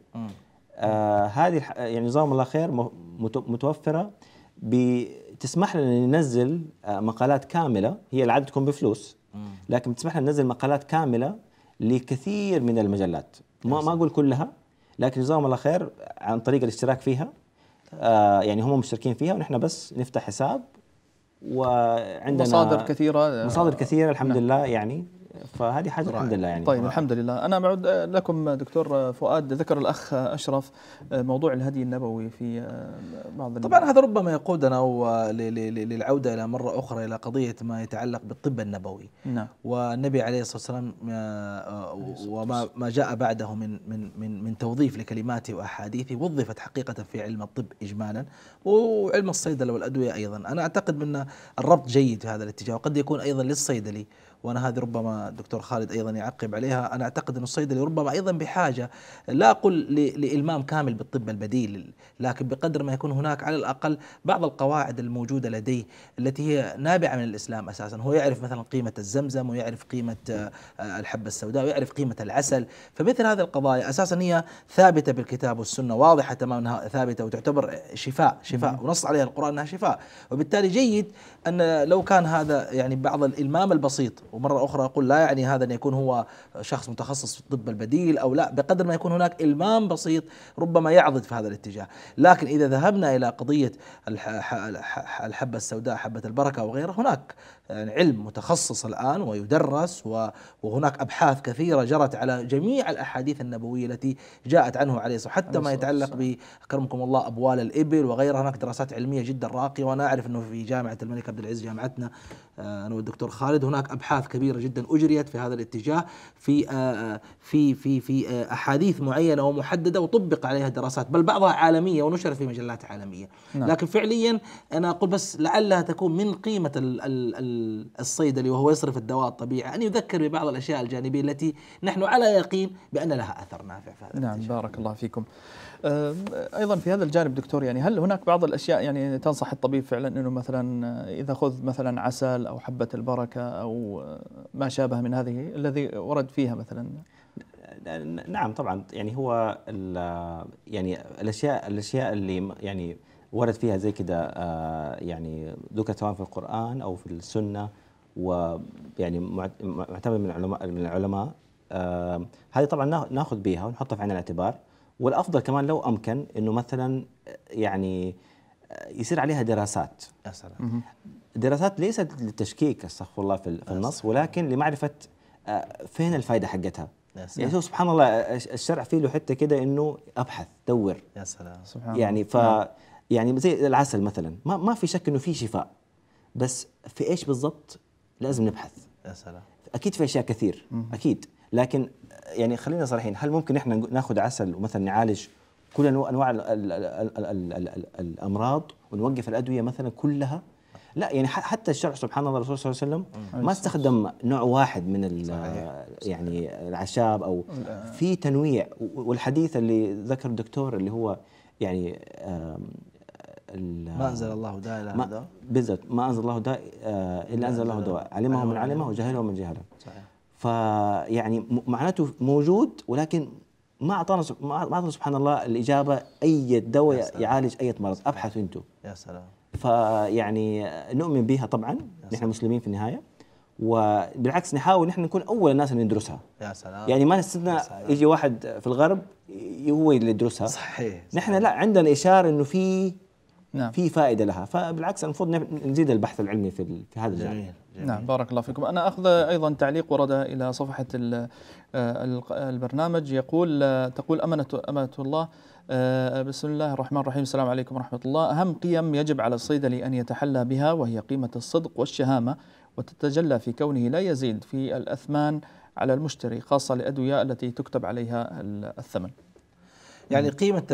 [SPEAKER 6] هذه يعني جزاهم الله خير متوفره بتسمح لنا ننزل مقالات كامله هي العاده تكون بفلوس لكن بتسمح لنا ننزل مقالات كامله لكثير من المجلات ما ما اقول كلها لكن جزاهم الله خير عن طريق الاشتراك فيها آه يعني هم مشتركين فيها ونحن بس نفتح حساب وعندنا مصادر كثيره مصادر كثيره الحمد نعم. لله يعني فهذه حاجه رائع. الحمد لله يعني طيب رائع. الحمد لله انا
[SPEAKER 2] بعد
[SPEAKER 5] لكم دكتور فؤاد ذكر الاخ اشرف آه، موضوع الهدي النبوي في آه، بعض طبعا هذا ربما يقودنا للعوده الى مره اخرى الى قضيه ما يتعلق بالطب النبوي نعم والنبي عليه الصلاه والسلام آه، وما ما جاء بعده من من من من توظيف لكلماته واحاديثه وظفت حقيقه في علم الطب اجمالا وعلم الصيدله والادويه ايضا انا اعتقد ان الربط جيد في هذا الاتجاه وقد يكون ايضا للصيدلي وانا هذه ربما الدكتور خالد ايضا يعقب عليها انا اعتقد ان الصيدلي ربما ايضا بحاجه لا اقول لالمام كامل بالطب البديل لكن بقدر ما يكون هناك على الاقل بعض القواعد الموجوده لديه التي هي نابعه من الاسلام اساسا هو يعرف مثلا قيمه الزمزم ويعرف قيمه آه، الحبه السوداء ويعرف قيمه العسل فمثل هذه القضايا اساسا هي ثابته بالكتاب والسنه واضحه تماما انها ثابته وتعتبر شفاء شفاء ونص عليها القران انها شفاء وبالتالي جيد ان لو كان هذا يعني بعض الالمام البسيط ومرة أخرى أقول لا يعني هذا أن يكون هو شخص متخصص في الطب البديل أو لا بقدر ما يكون هناك إلمام بسيط ربما يعضد في هذا الاتجاه لكن إذا ذهبنا إلى قضية الحبة السوداء حبة البركة وغيرها هناك يعني علم متخصص الآن ويدرس وهناك أبحاث كثيرة جرت على جميع الأحاديث النبوية التي جاءت عنه عليه الصلاة حتى ما يتعلق بأكرمكم الله أبوال الإبل وغيرها هناك دراسات علمية جدا راقية وأنا أعرف أنه في جامعة الملك عبد العزيز جامعتنا آه، أنا والدكتور خالد هناك أبحاث كبيرة جدا أجريت في هذا الاتجاه في آه، آه، في في في أحاديث معينة ومحددة وطبق عليها دراسات بل بعضها عالمية ونشرت في مجلات عالمية نعم. لكن فعليا أنا أقول بس لعلها تكون من قيمة ال ال الصيدلي وهو يصرف الدواء الطبيعي أن يذكر ببعض الأشياء الجانبية التي نحن على يقين بأن لها أثر نافع في هذا نعم بارك الله فيكم ايضا في هذا الجانب دكتور
[SPEAKER 2] يعني هل هناك بعض الاشياء يعني تنصح الطبيب فعلا انه مثلا اذا خذ مثلا عسل او حبه
[SPEAKER 6] البركه او
[SPEAKER 2] ما شابه من هذه الذي ورد فيها مثلا
[SPEAKER 6] نعم طبعا يعني هو يعني الاشياء الاشياء اللي يعني ورد فيها زي كده آه، يعني ذكر سواء في القرآن أو في السنة ويعني معتمد من العلماء من العلماء آه، هذه طبعا ناخذ بها ونحطها في عين الاعتبار والافضل كمان لو امكن انه مثلا آه، يعني يصير عليها دراسات يا سلام دراسات ليست للتشكيك استغفر الله في النص ولكن لمعرفه فين الفائده حقتها يا سلام. يعني سبحان الله الشرع فيه له حته كده انه ابحث دور
[SPEAKER 5] يا سلام سبحان يعني ف نعم.
[SPEAKER 6] يعني زي العسل مثلا ما ما في شك انه في شفاء بس في ايش بالضبط لازم نبحث يا سلام اكيد في اشياء كثير مم. اكيد لكن يعني خلينا صريحين هل ممكن احنا ناخذ عسل ومثلا نعالج كل انواع ال ال ال ال الـ الامراض ونوقف الادويه مثلا كلها لا يعني حتى الشرع سبحان الله الرسول صلى الله عليه وسلم ما استخدم نوع واحد من صحيح. يعني الاعشاب او في تنويع والحديث اللي ذكر الدكتور اللي هو يعني ما انزل
[SPEAKER 5] الله داء الا هداه
[SPEAKER 6] بالذات ما انزل الله داء آه، الا انزل الله دواء علمه من علمه وجهله من جهله صحيح فيعني معناته موجود ولكن ما اعطانا ما اعطانا سبحان الله الاجابه اي دواء يعالج اي مرض ابحثوا انتم يا سلام فيعني نؤمن بها طبعا نحن مسلمين في النهايه وبالعكس نحاول نحن نكون اول الناس اللي ندرسها يا سلام يعني ما نستنى يجي واحد في الغرب هو اللي يدرسها صحيح, صحيح نحن لا عندنا اشاره انه في نعم. في فائده لها فبالعكس المفروض نزيد البحث العلمي في, في هذا الجانب نعم بارك
[SPEAKER 2] الله فيكم انا اخذ ايضا تعليق ورد الى صفحه آه، البرنامج يقول آه، تقول امنه امنه الله آه، بسم الله الرحمن الرحيم السلام عليكم ورحمه الله اهم قيم يجب على الصيدلي ان يتحلى بها وهي قيمه الصدق والشهامه وتتجلى في كونه لا يزيد في الاثمان على المشتري خاصه الادويه التي تكتب عليها الثمن
[SPEAKER 5] يعني قيمة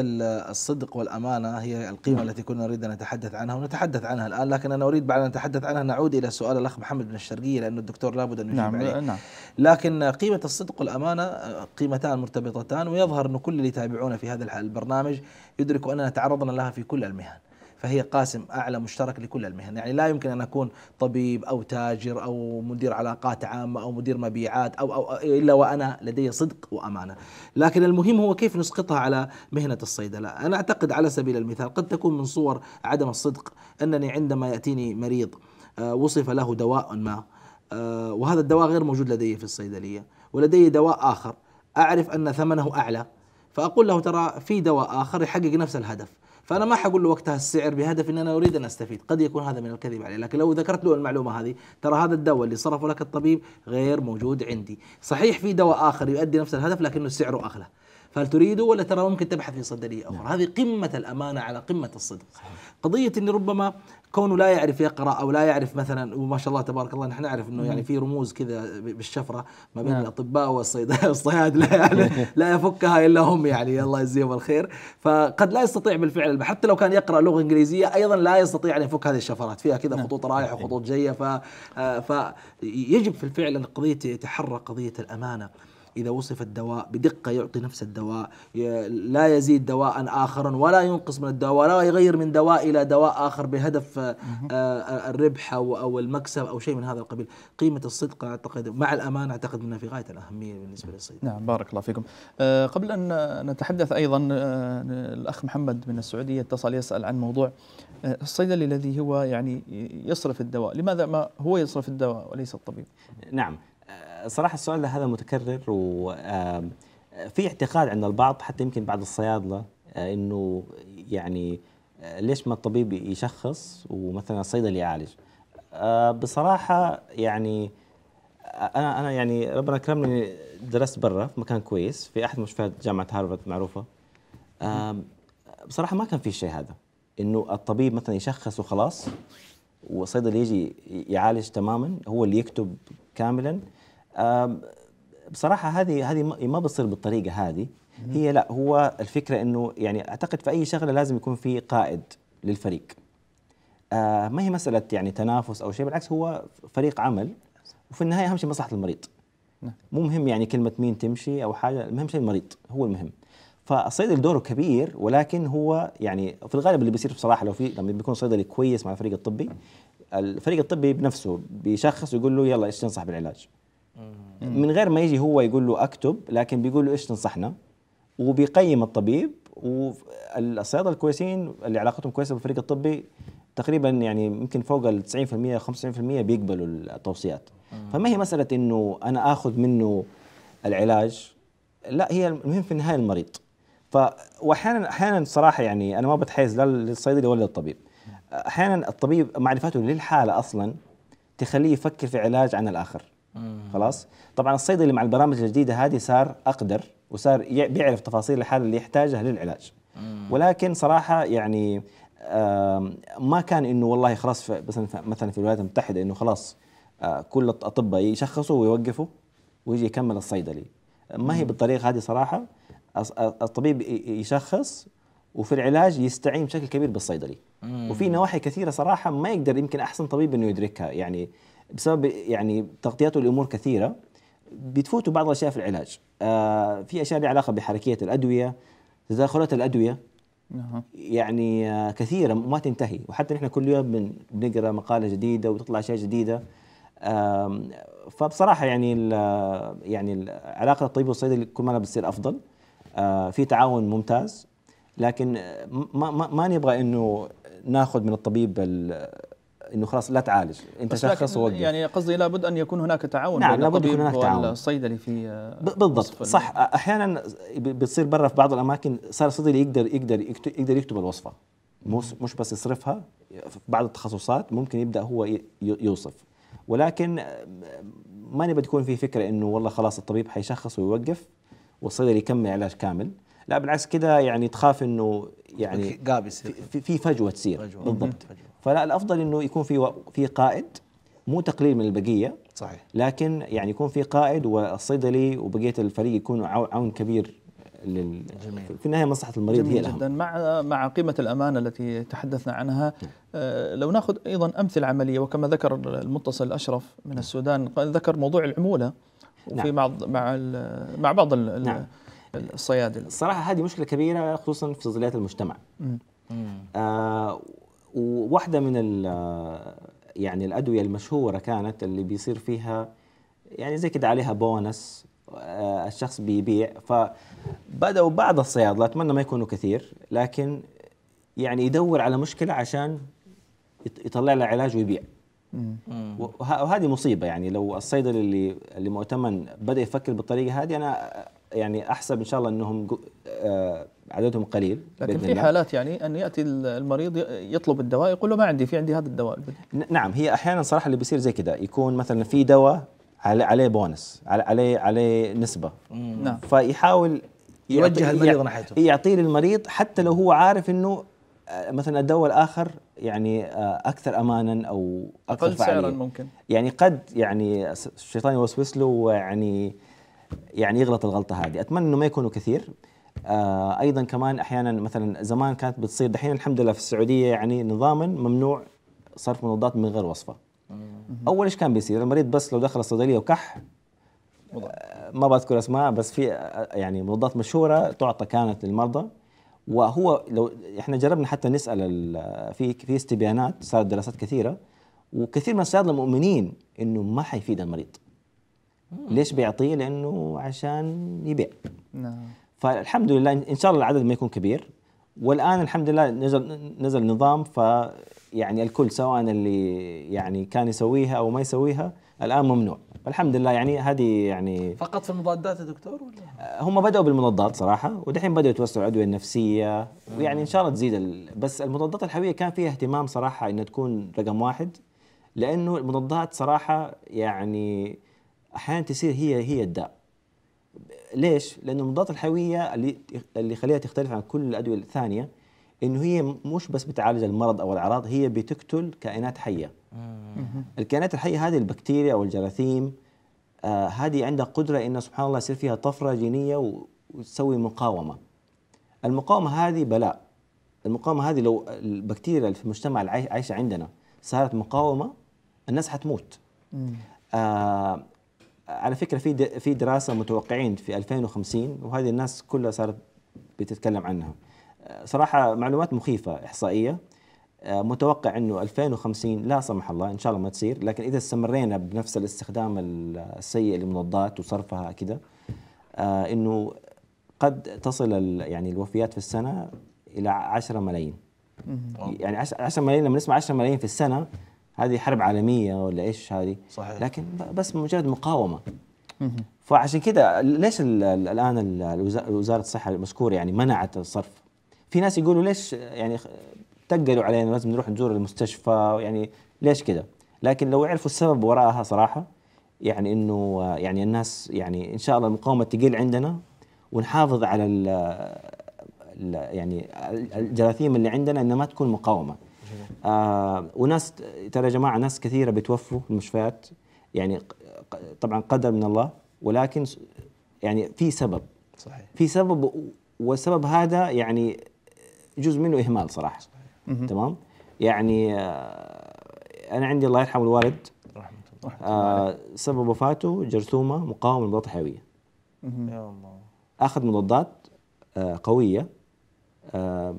[SPEAKER 5] الصدق والأمانة هي القيمة التي كنا نريد أن نتحدث عنها ونتحدث عنها الآن لكن أنا أريد بعد أن نتحدث عنها نعود إلى سؤال الأخ محمد بن الشرقية لأن الدكتور لابد أن نجيب نعم عليه نعم لكن قيمة الصدق والأمانة قيمتان مرتبطتان ويظهر أن كل اللي يتابعونا في هذا البرنامج يدركوا أننا تعرضنا لها في كل المهن فهي قاسم اعلى مشترك لكل المهن يعني لا يمكن ان اكون طبيب او تاجر او مدير علاقات عامه او مدير مبيعات او او الا وانا لدي صدق وامانه لكن المهم هو كيف نسقطها على مهنه الصيدله انا اعتقد على سبيل المثال قد تكون من صور عدم الصدق انني عندما ياتيني مريض آه، وصف له دواء ما آه، وهذا الدواء غير موجود لدي في الصيدليه ولدي دواء اخر اعرف ان ثمنه اعلى فاقول له ترى في دواء اخر يحقق نفس الهدف فانا ما حقول له وقتها السعر بهدف ان انا اريد ان استفيد قد يكون هذا من الكذب عليه لكن لو ذكرت له المعلومه هذه ترى هذا الدواء اللي صرفه لك الطبيب غير موجود عندي صحيح في دواء اخر يؤدي نفس الهدف لكنه سعره اغلى فهل تريده ولا ترى ممكن تبحث في صيدليه اخرى نعم. هذه قمه الامانه على قمه الصدق قضيه ان ربما كونه لا يعرف يقرا او لا يعرف مثلا وما شاء الله تبارك الله نحن نعرف انه يعني نعم. في رموز كذا بالشفره ما بين نعم. الاطباء والصيادله يعني لا يفكها الا هم يعني الله يجزيهم الخير فقد لا يستطيع بالفعل حتى لو كان يقرا لغه انجليزيه ايضا لا يستطيع ان يفك هذه الشفرات فيها كذا نعم. خطوط رايحه وخطوط جايه ف آه، فيجب في الفعل ان قضيه يتحرى قضيه الامانه إذا وصف الدواء بدقة يعطي نفس الدواء لا يزيد دواء آخر ولا ينقص من الدواء ولا يغير من دواء إلى دواء آخر بهدف آه، آه، الربح أو المكسب أو شيء من هذا القبيل قيمة الصدق أعتقد مع الأمان أعتقد أنها في غاية الأهمية بالنسبة للصيد
[SPEAKER 2] نعم بارك الله فيكم آه، قبل أن نتحدث أيضا الأخ محمد من السعودية اتصل يسأل عن موضوع الصيدلي الذي هو يعني يصرف الدواء لماذا ما هو يصرف
[SPEAKER 6] الدواء وليس الطبيب نعم صراحه السؤال هذا متكرر وفي اعتقاد عند البعض حتى يمكن بعد الصيادله آه، انه يعني آه، ليش ما الطبيب يشخص ومثلا الصيدلي يعالج آه، بصراحه يعني انا انا يعني ربنا كرمني درست برا في مكان كويس في احد مستشفيات جامعه هارفارد معروفه بصراحه ما كان في شيء هذا انه الطبيب مثلا يشخص وخلاص والصيدلي يجي يعالج تماما هو اللي يكتب كاملا بصراحه هذه هذه ما بتصير بالطريقه هذه هي لا هو الفكره انه يعني اعتقد في اي شغله لازم يكون في قائد للفريق أه، ما هي مساله يعني تنافس او شيء بالعكس هو فريق عمل وفي النهايه اهم شيء مصلحه المريض نعم. مو مهم يعني كلمه مين تمشي او حاجه المهم شيء المريض هو المهم فالصيدلي دوره كبير ولكن هو يعني في الغالب اللي بيصير بصراحه لو في لما بيكون صيدلي كويس مع الفريق الطبي الفريق الطبي بنفسه بيشخص ويقول له يلا ايش تنصح بالعلاج من غير ما يجي هو يقول له اكتب لكن بيقول له ايش تنصحنا وبيقيم الطبيب والصيادله الكويسين اللي علاقتهم كويسه بالفريق الطبي تقريبا يعني يمكن فوق ال 90% 95% بيقبلوا التوصيات فما هي مساله انه انا اخذ منه العلاج لا هي المهم في النهايه المريض ف واحيانا احيانا صراحه يعني انا ما بتحيز لا للصيدلي ولا للطبيب احيانا الطبيب معرفته للحاله اصلا تخليه يفكر في علاج عن الاخر خلاص طبعا الصيدلي اللي مع البرامج الجديده هذه صار اقدر وصار بيعرف تفاصيل الحاله اللي يحتاجها للعلاج ولكن صراحه يعني ما كان انه والله خلاص مثلا مثلا في الولايات المتحده انه خلاص آه، كل الاطباء يشخصوا ويوقفوا ويجي يكمل الصيدلي ما هي بالطريقه هذه صراحه الطبيب يشخص وفي العلاج يستعين بشكل كبير بالصيدلي وفي نواحي كثيره صراحه ما يقدر يمكن احسن طبيب انه يدركها يعني بسبب يعني تغطيته لامور كثيره بتفوتوا بعض الاشياء في العلاج آه، في اشياء لها علاقه بحركيه الادويه تداخلات الادويه نعم. يعني آه، كثيره ما تنتهي وحتى نحن كل يوم بنقرا مقاله جديده وتطلع اشياء جديده فبصراحه يعني يعني علاقه الطبيب والصيدلي كل ما بتصير افضل آه، في تعاون ممتاز لكن ما ما, ما نبغى انه ناخذ من الطبيب انه خلاص لا تعالج انت شخص ووقف يعني
[SPEAKER 2] قصدي لابد ان يكون هناك تعاون نعم لابد يكون هناك تعاون
[SPEAKER 6] الصيدلي في آه، بالضبط صح احيانا بتصير برا في بعض الاماكن صار الصيدلي يقدر يقدر يقدر يكتب الوصفه مش بس يصرفها في بعض التخصصات ممكن يبدا هو يوصف ولكن ما نبي تكون في فكره انه والله خلاص الطبيب حيشخص ويوقف والصيدلي يكمل علاج كامل لا بالعكس كده يعني تخاف انه يعني في, في فجوه تصير بالضبط فجوة. فلا الافضل انه يكون في في قائد مو تقليل من البقيه صحيح لكن يعني يكون في قائد والصيدلي وبقيه الفريق يكونوا عون كبير لل... جميل. في النهايه مصلحه المريض جميل هي الاهم جدا
[SPEAKER 2] مع مع قيمه الامانه التي تحدثنا عنها نعم. آه، لو ناخذ ايضا امثله عمليه وكما ذكر المتصل اشرف من نعم. السودان ذكر موضوع العموله وفي نعم. بعض مع مع بعض ال... نعم.
[SPEAKER 6] الصيادله الصراحه هذه مشكله كبيره خصوصا في ظلال المجتمع امم آه وواحده من ال يعني الادويه المشهوره كانت اللي بيصير فيها يعني زي كده عليها بونس آه، الشخص بيبيع فبداوا بعض الصيادله اتمنى ما يكونوا كثير لكن يعني يدور على مشكله عشان يطلع لها علاج ويبيع وهذه مصيبه يعني لو الصيدلي اللي اللي مؤتمن بدا يفكر بالطريقه هذه انا يعني احسب ان شاء الله انهم عددهم قليل لكن في حالات يعني ان ياتي المريض يطلب الدواء يقول له ما عندي في عندي هذا الدواء نعم هي احيانا صراحه اللي بيصير زي كذا يكون مثلا في دواء عليه بونس عليه عليه نسبه نعم فيحاول يوجه المريض ناحيته يعطيه للمريض حتى لو هو عارف انه آه، مثلا الدواء الاخر يعني آه، اكثر امانا او اكثر اقل سعرا ممكن يعني قد يعني الشيطان يوسوس له ويعني يعني يغلط الغلطه هذه اتمنى انه ما يكونوا كثير آه، ايضا كمان احيانا مثلا زمان كانت بتصير دحين الحمد لله في السعوديه يعني نظاما ممنوع صرف مضادات من غير وصفه اول ايش كان بيصير المريض بس لو دخل الصيدليه وكح آه، ما بذكر اسماء بس في آه، يعني مضادات مشهوره تعطى كانت للمرضى وهو لو احنا جربنا حتى نسال في في استبيانات صارت دراسات كثيره وكثير من الصيادله مؤمنين انه ما حيفيد المريض ليش بيعطيه؟ لانه عشان يبيع نعم فالحمد لله ان شاء الله العدد ما يكون كبير والان الحمد لله نزل نزل نظام ف يعني الكل سواء اللي يعني كان يسويها او ما يسويها الان ممنوع فالحمد لله يعني هذه يعني
[SPEAKER 5] فقط في المضادات يا دكتور ولا
[SPEAKER 6] آه، هم بداوا بالمضادات صراحه ودحين بداوا يتوسعوا الادويه النفسيه ويعني ان شاء الله تزيد ال... بس المضادات الحيويه كان فيها اهتمام صراحه انها تكون رقم واحد لانه المضادات صراحه يعني احيانا تصير هي هي الداء ليش؟ لانه المضادات الحيوية اللي اللي خليها تختلف عن كل الأدوية الثانية إنه هي مش بس بتعالج المرض أو الأعراض هي بتقتل كائنات حية. الكائنات الحية هذه البكتيريا والجراثيم آه هذه عندها قدرة إنه سبحان الله يصير فيها طفرة جينية وتسوي مقاومة. المقاومة هذه بلاء. المقاومة هذه لو البكتيريا اللي في المجتمع اللي عايشة عندنا صارت مقاومة الناس حتموت. آه على فكره في في دراسه متوقعين في 2050 وهذه الناس كلها صارت بتتكلم عنها صراحه معلومات مخيفه احصائيه آه، متوقع انه 2050 لا سمح الله ان شاء الله ما تصير لكن اذا استمرينا بنفس الاستخدام السيء للمضادات وصرفها كذا آه، انه قد تصل يعني الوفيات في السنه الى 10 ملايين يعني 10 ملايين لما نسمع 10 ملايين في السنه هذه حرب عالميه ولا ايش هذه صحيح لكن بس مجرد مقاومه فعشان كذا ليش الان وزاره الصحه المذكوره يعني منعت الصرف في ناس يقولوا ليش يعني تقلوا علينا لازم نروح نزور المستشفى يعني ليش كذا لكن لو يعرفوا السبب وراءها صراحه يعني انه يعني الناس يعني ان شاء الله المقاومه تقل عندنا ونحافظ على الـ الـ يعني الجراثيم اللي عندنا انها ما تكون مقاومه آه وناس ترى يا جماعه ناس كثيره بتوفوا في المشفيات يعني طبعا قدر من الله ولكن يعني في سبب صحيح في سبب والسبب هذا يعني جزء منه اهمال صراحه صحيح. تمام يعني آه، انا عندي الله يرحم الوالد رحمه آه، الله آه سبب وفاته جرثومه مقاومه للمضادات الحيويه يا الله اخذ مضادات آه قويه آه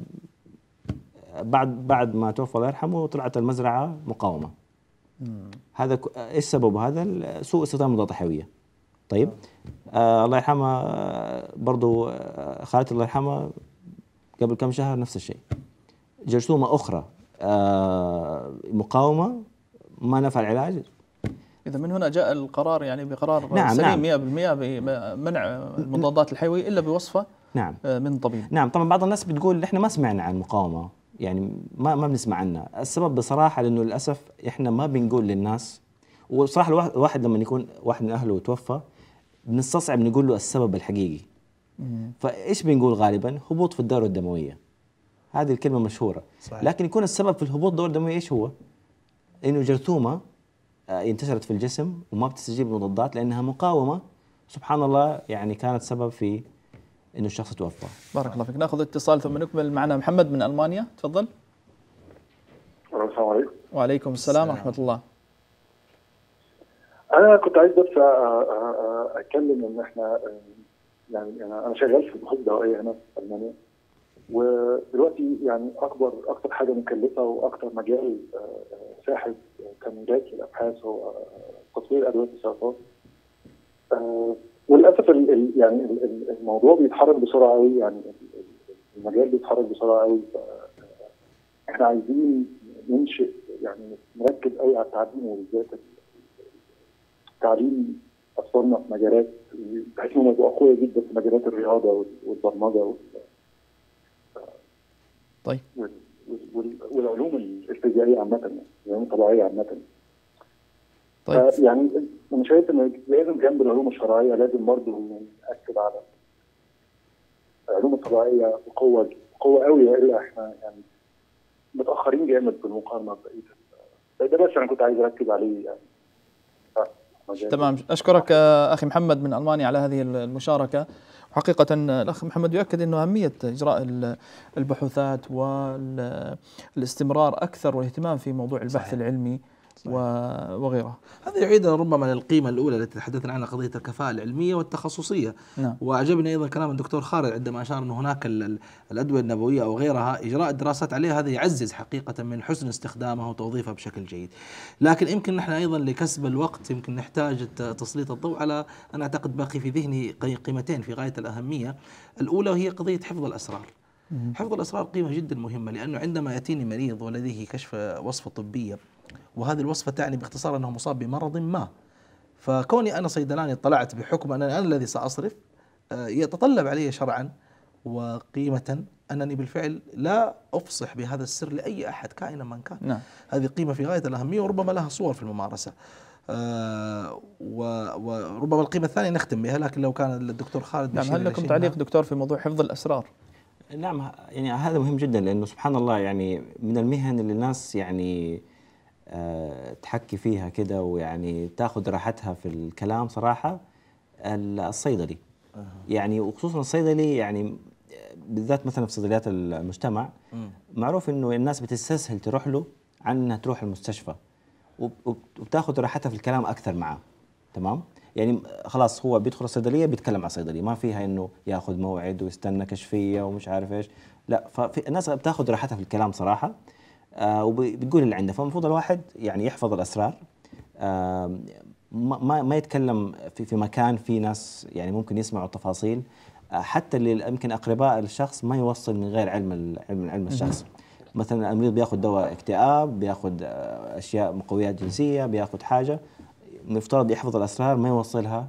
[SPEAKER 6] بعد بعد ما توفى الله يرحمه طلعت المزرعه مقاومه هذا ايش سبب هذا سوء استخدام المضادات الحيويه طيب آه الله يرحمها آه، برضو آه، خالتي الله يرحمها قبل كم شهر نفس الشيء جرثومه اخرى آه مقاومه ما نفع العلاج إذا
[SPEAKER 2] من هنا جاء القرار يعني بقرار نعم, نعم. سليم نعم. 100% بمنع المضادات الحيوية إلا بوصفة
[SPEAKER 6] نعم آه، من طبيب نعم طبعا بعض الناس بتقول إحنا ما سمعنا عن مقاومة يعني ما ما بنسمع عنها السبب بصراحه لانه للاسف احنا ما بنقول للناس وبصراحه الواحد, الواحد لما يكون واحد من اهله توفى بنستصعب نقول له السبب الحقيقي فايش بنقول غالبا هبوط في الدوره الدمويه هذه الكلمه مشهوره صحيح. لكن يكون السبب في الهبوط الدوره الدمويه ايش هو انه جرثومه آه، انتشرت في الجسم وما بتستجيب للمضادات لانها مقاومه سبحان الله يعني كانت سبب في انه الشخص توفى بارك الله فيك ناخذ اتصال
[SPEAKER 2] ثم نكمل معنا محمد من المانيا تفضل السلام عليكم وعليكم السلام ورحمه الله
[SPEAKER 4] انا كنت عايز بس اتكلم ان احنا يعني انا شغال في البحوث الدوائيه هنا في المانيا ودلوقتي يعني اكبر أكثر حاجه مكلفه وأكثر مجال ساحب كمجال في الابحاث هو تطوير ادويه السرطان وللاسف يعني الموضوع بيتحرك بسرعه قوي يعني المجال بيتحرك بسرعه قوي احنا عايزين ننشئ يعني نركز قوي على التعليم وبالذات التعليم اطفالنا في مجالات بحيث انهم يبقوا اقوياء جدا في مجالات الرياضه والبرمجه وال... طيب والعلوم الفيزيائيه عامه العلوم الطبيعيه عامه طيب آه، يعني انا شايف ان لازم جنب العلوم الشرعيه لازم برضه ناكد على العلوم الطبيعيه بقوه بقوه قوي الا احنا يعني متاخرين جامد في المقارنه بقيه ده بس انا كنت عايز اركز عليه يعني آه، تمام
[SPEAKER 2] اشكرك اخي محمد من المانيا على هذه المشاركه حقيقة الأخ محمد يؤكد أنه أهمية إجراء البحوثات والاستمرار
[SPEAKER 5] أكثر والاهتمام في موضوع البحث صحيح. العلمي وغيرها هذا يعيد ربما للقيمة الأولى التي تحدثنا عنها قضية الكفاءة العلمية والتخصصية نعم. وأعجبني أيضا كلام الدكتور خالد عندما أشار أن هناك الأدوية النبوية أو غيرها إجراء الدراسات عليها هذا يعزز حقيقة من حسن استخدامها وتوظيفها بشكل جيد لكن يمكن نحن أيضا لكسب الوقت يمكن نحتاج تسليط الضوء على أنا أعتقد باقي في ذهني قيمتين في غاية الأهمية الأولى هي قضية حفظ الأسرار حفظ الأسرار قيمة جدا مهمة لأنه عندما يأتيني مريض ولديه كشف وصفة طبية وهذه الوصفة تعني باختصار أنه مصاب بمرض ما فكوني أنا صيدلاني اطلعت بحكم أنني أنا الذي سأصرف آه، يتطلب علي شرعا وقيمة أنني بالفعل لا أفصح بهذا السر لأي أحد كائنا من كان نعم. هذه قيمة في غاية الأهمية وربما لها صور في الممارسة آه وربما القيمة الثانية نختم بها لكن لو كان الدكتور خالد نعم هل لكم تعليق دكتور في موضوع حفظ الأسرار
[SPEAKER 6] نعم يعني هذا مهم جدا لأنه سبحان الله يعني من المهن اللي الناس يعني آه، تحكي فيها كده ويعني تاخذ راحتها في الكلام صراحه الصيدلي يعني وخصوصا الصيدلي يعني بالذات مثلا في صيدليات المجتمع معروف انه الناس بتستسهل تروح له عن انها تروح المستشفى وبتاخذ راحتها في الكلام اكثر معاه تمام يعني خلاص هو بيدخل الصيدليه بيتكلم على الصيدليه ما فيها انه ياخذ موعد ويستنى كشفيه ومش عارف ايش لا فالناس بتاخذ راحتها في الكلام صراحه آه، وبتقول اللي عنده فالمفروض الواحد يعني يحفظ الاسرار ما ما يتكلم في في مكان في ناس يعني ممكن يسمعوا التفاصيل آه، حتى اللي يمكن اقرباء الشخص ما يوصل من غير علم علم علم الشخص مثلا المريض بياخذ دواء اكتئاب بياخذ آه، اشياء مقويات جنسيه بياخذ حاجه مفترض يحفظ الاسرار ما يوصلها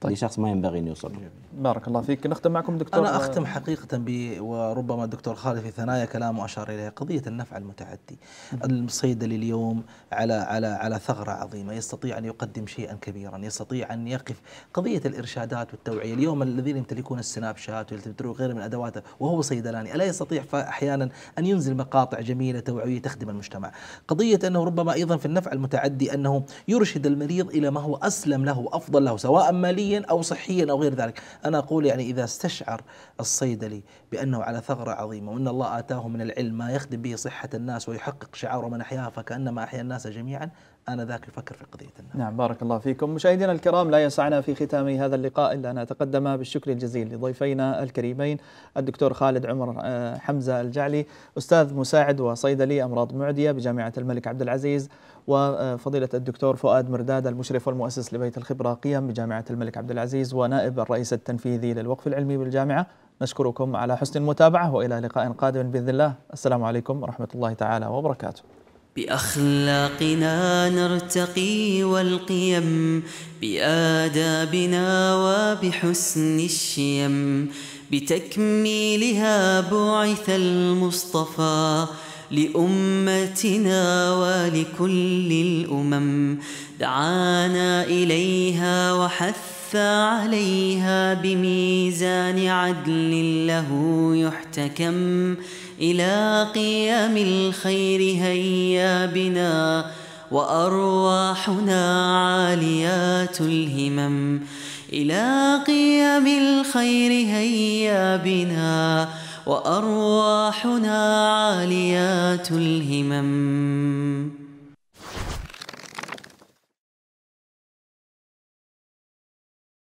[SPEAKER 6] طيب. لشخص ما ينبغي ان يوصل
[SPEAKER 5] بارك الله فيك نختم معكم دكتور أنا آه، أختم حقيقة ب وربما الدكتور خالد في ثنايا كلامه أشار إليها قضية النفع المتعدي الصيدلي اليوم على على على ثغرة عظيمة يستطيع أن يقدم شيئا كبيرا يستطيع أن يقف قضية الإرشادات والتوعية اليوم الذين يمتلكون السناب شات ويلتفتون غير من أدواته وهو صيدلاني ألا يستطيع أحيانا أن ينزل مقاطع جميلة توعوية تخدم المجتمع قضية أنه ربما أيضا في النفع المتعدي أنه يرشد المريض إلى ما هو أسلم له أفضل له سواء ماليا أو صحيا أو غير ذلك أنا أقول يعني إذا استشعر الصيدلي بأنه على ثغرة عظيمة وأن الله آتاه من العلم ما يخدم به صحة الناس ويحقق شعار من أحياها فكأنما أحيا الناس جميعا أنا ذاك يفكر في قضية النار نعم بارك الله
[SPEAKER 2] فيكم مشاهدينا الكرام لا يسعنا في ختام هذا اللقاء إلا أن أتقدم بالشكر الجزيل لضيفينا الكريمين الدكتور خالد عمر آه، حمزة الجعلي أستاذ مساعد وصيدلي أمراض معدية بجامعة الملك عبد العزيز وفضيلة الدكتور فؤاد مرداد المشرف والمؤسس لبيت الخبرة قيم بجامعة الملك عبد العزيز ونائب الرئيس التنفيذي للوقف العلمي بالجامعة نشكركم على حسن المتابعة وإلى لقاء قادم بإذن الله السلام عليكم ورحمة الله تعالى
[SPEAKER 3] وبركاته بأخلاقنا نرتقي والقيم بآدابنا وبحسن الشيم بتكميلها بعث المصطفى لأمتنا ولكل الأمم دعانا إليها وحث عليها بميزان عدل له يحتكم إلى قيام الخير هيا بنا وأرواحنا عاليات الهمم إلى قيام الخير هيا بنا وأرواحنا عاليات الهمم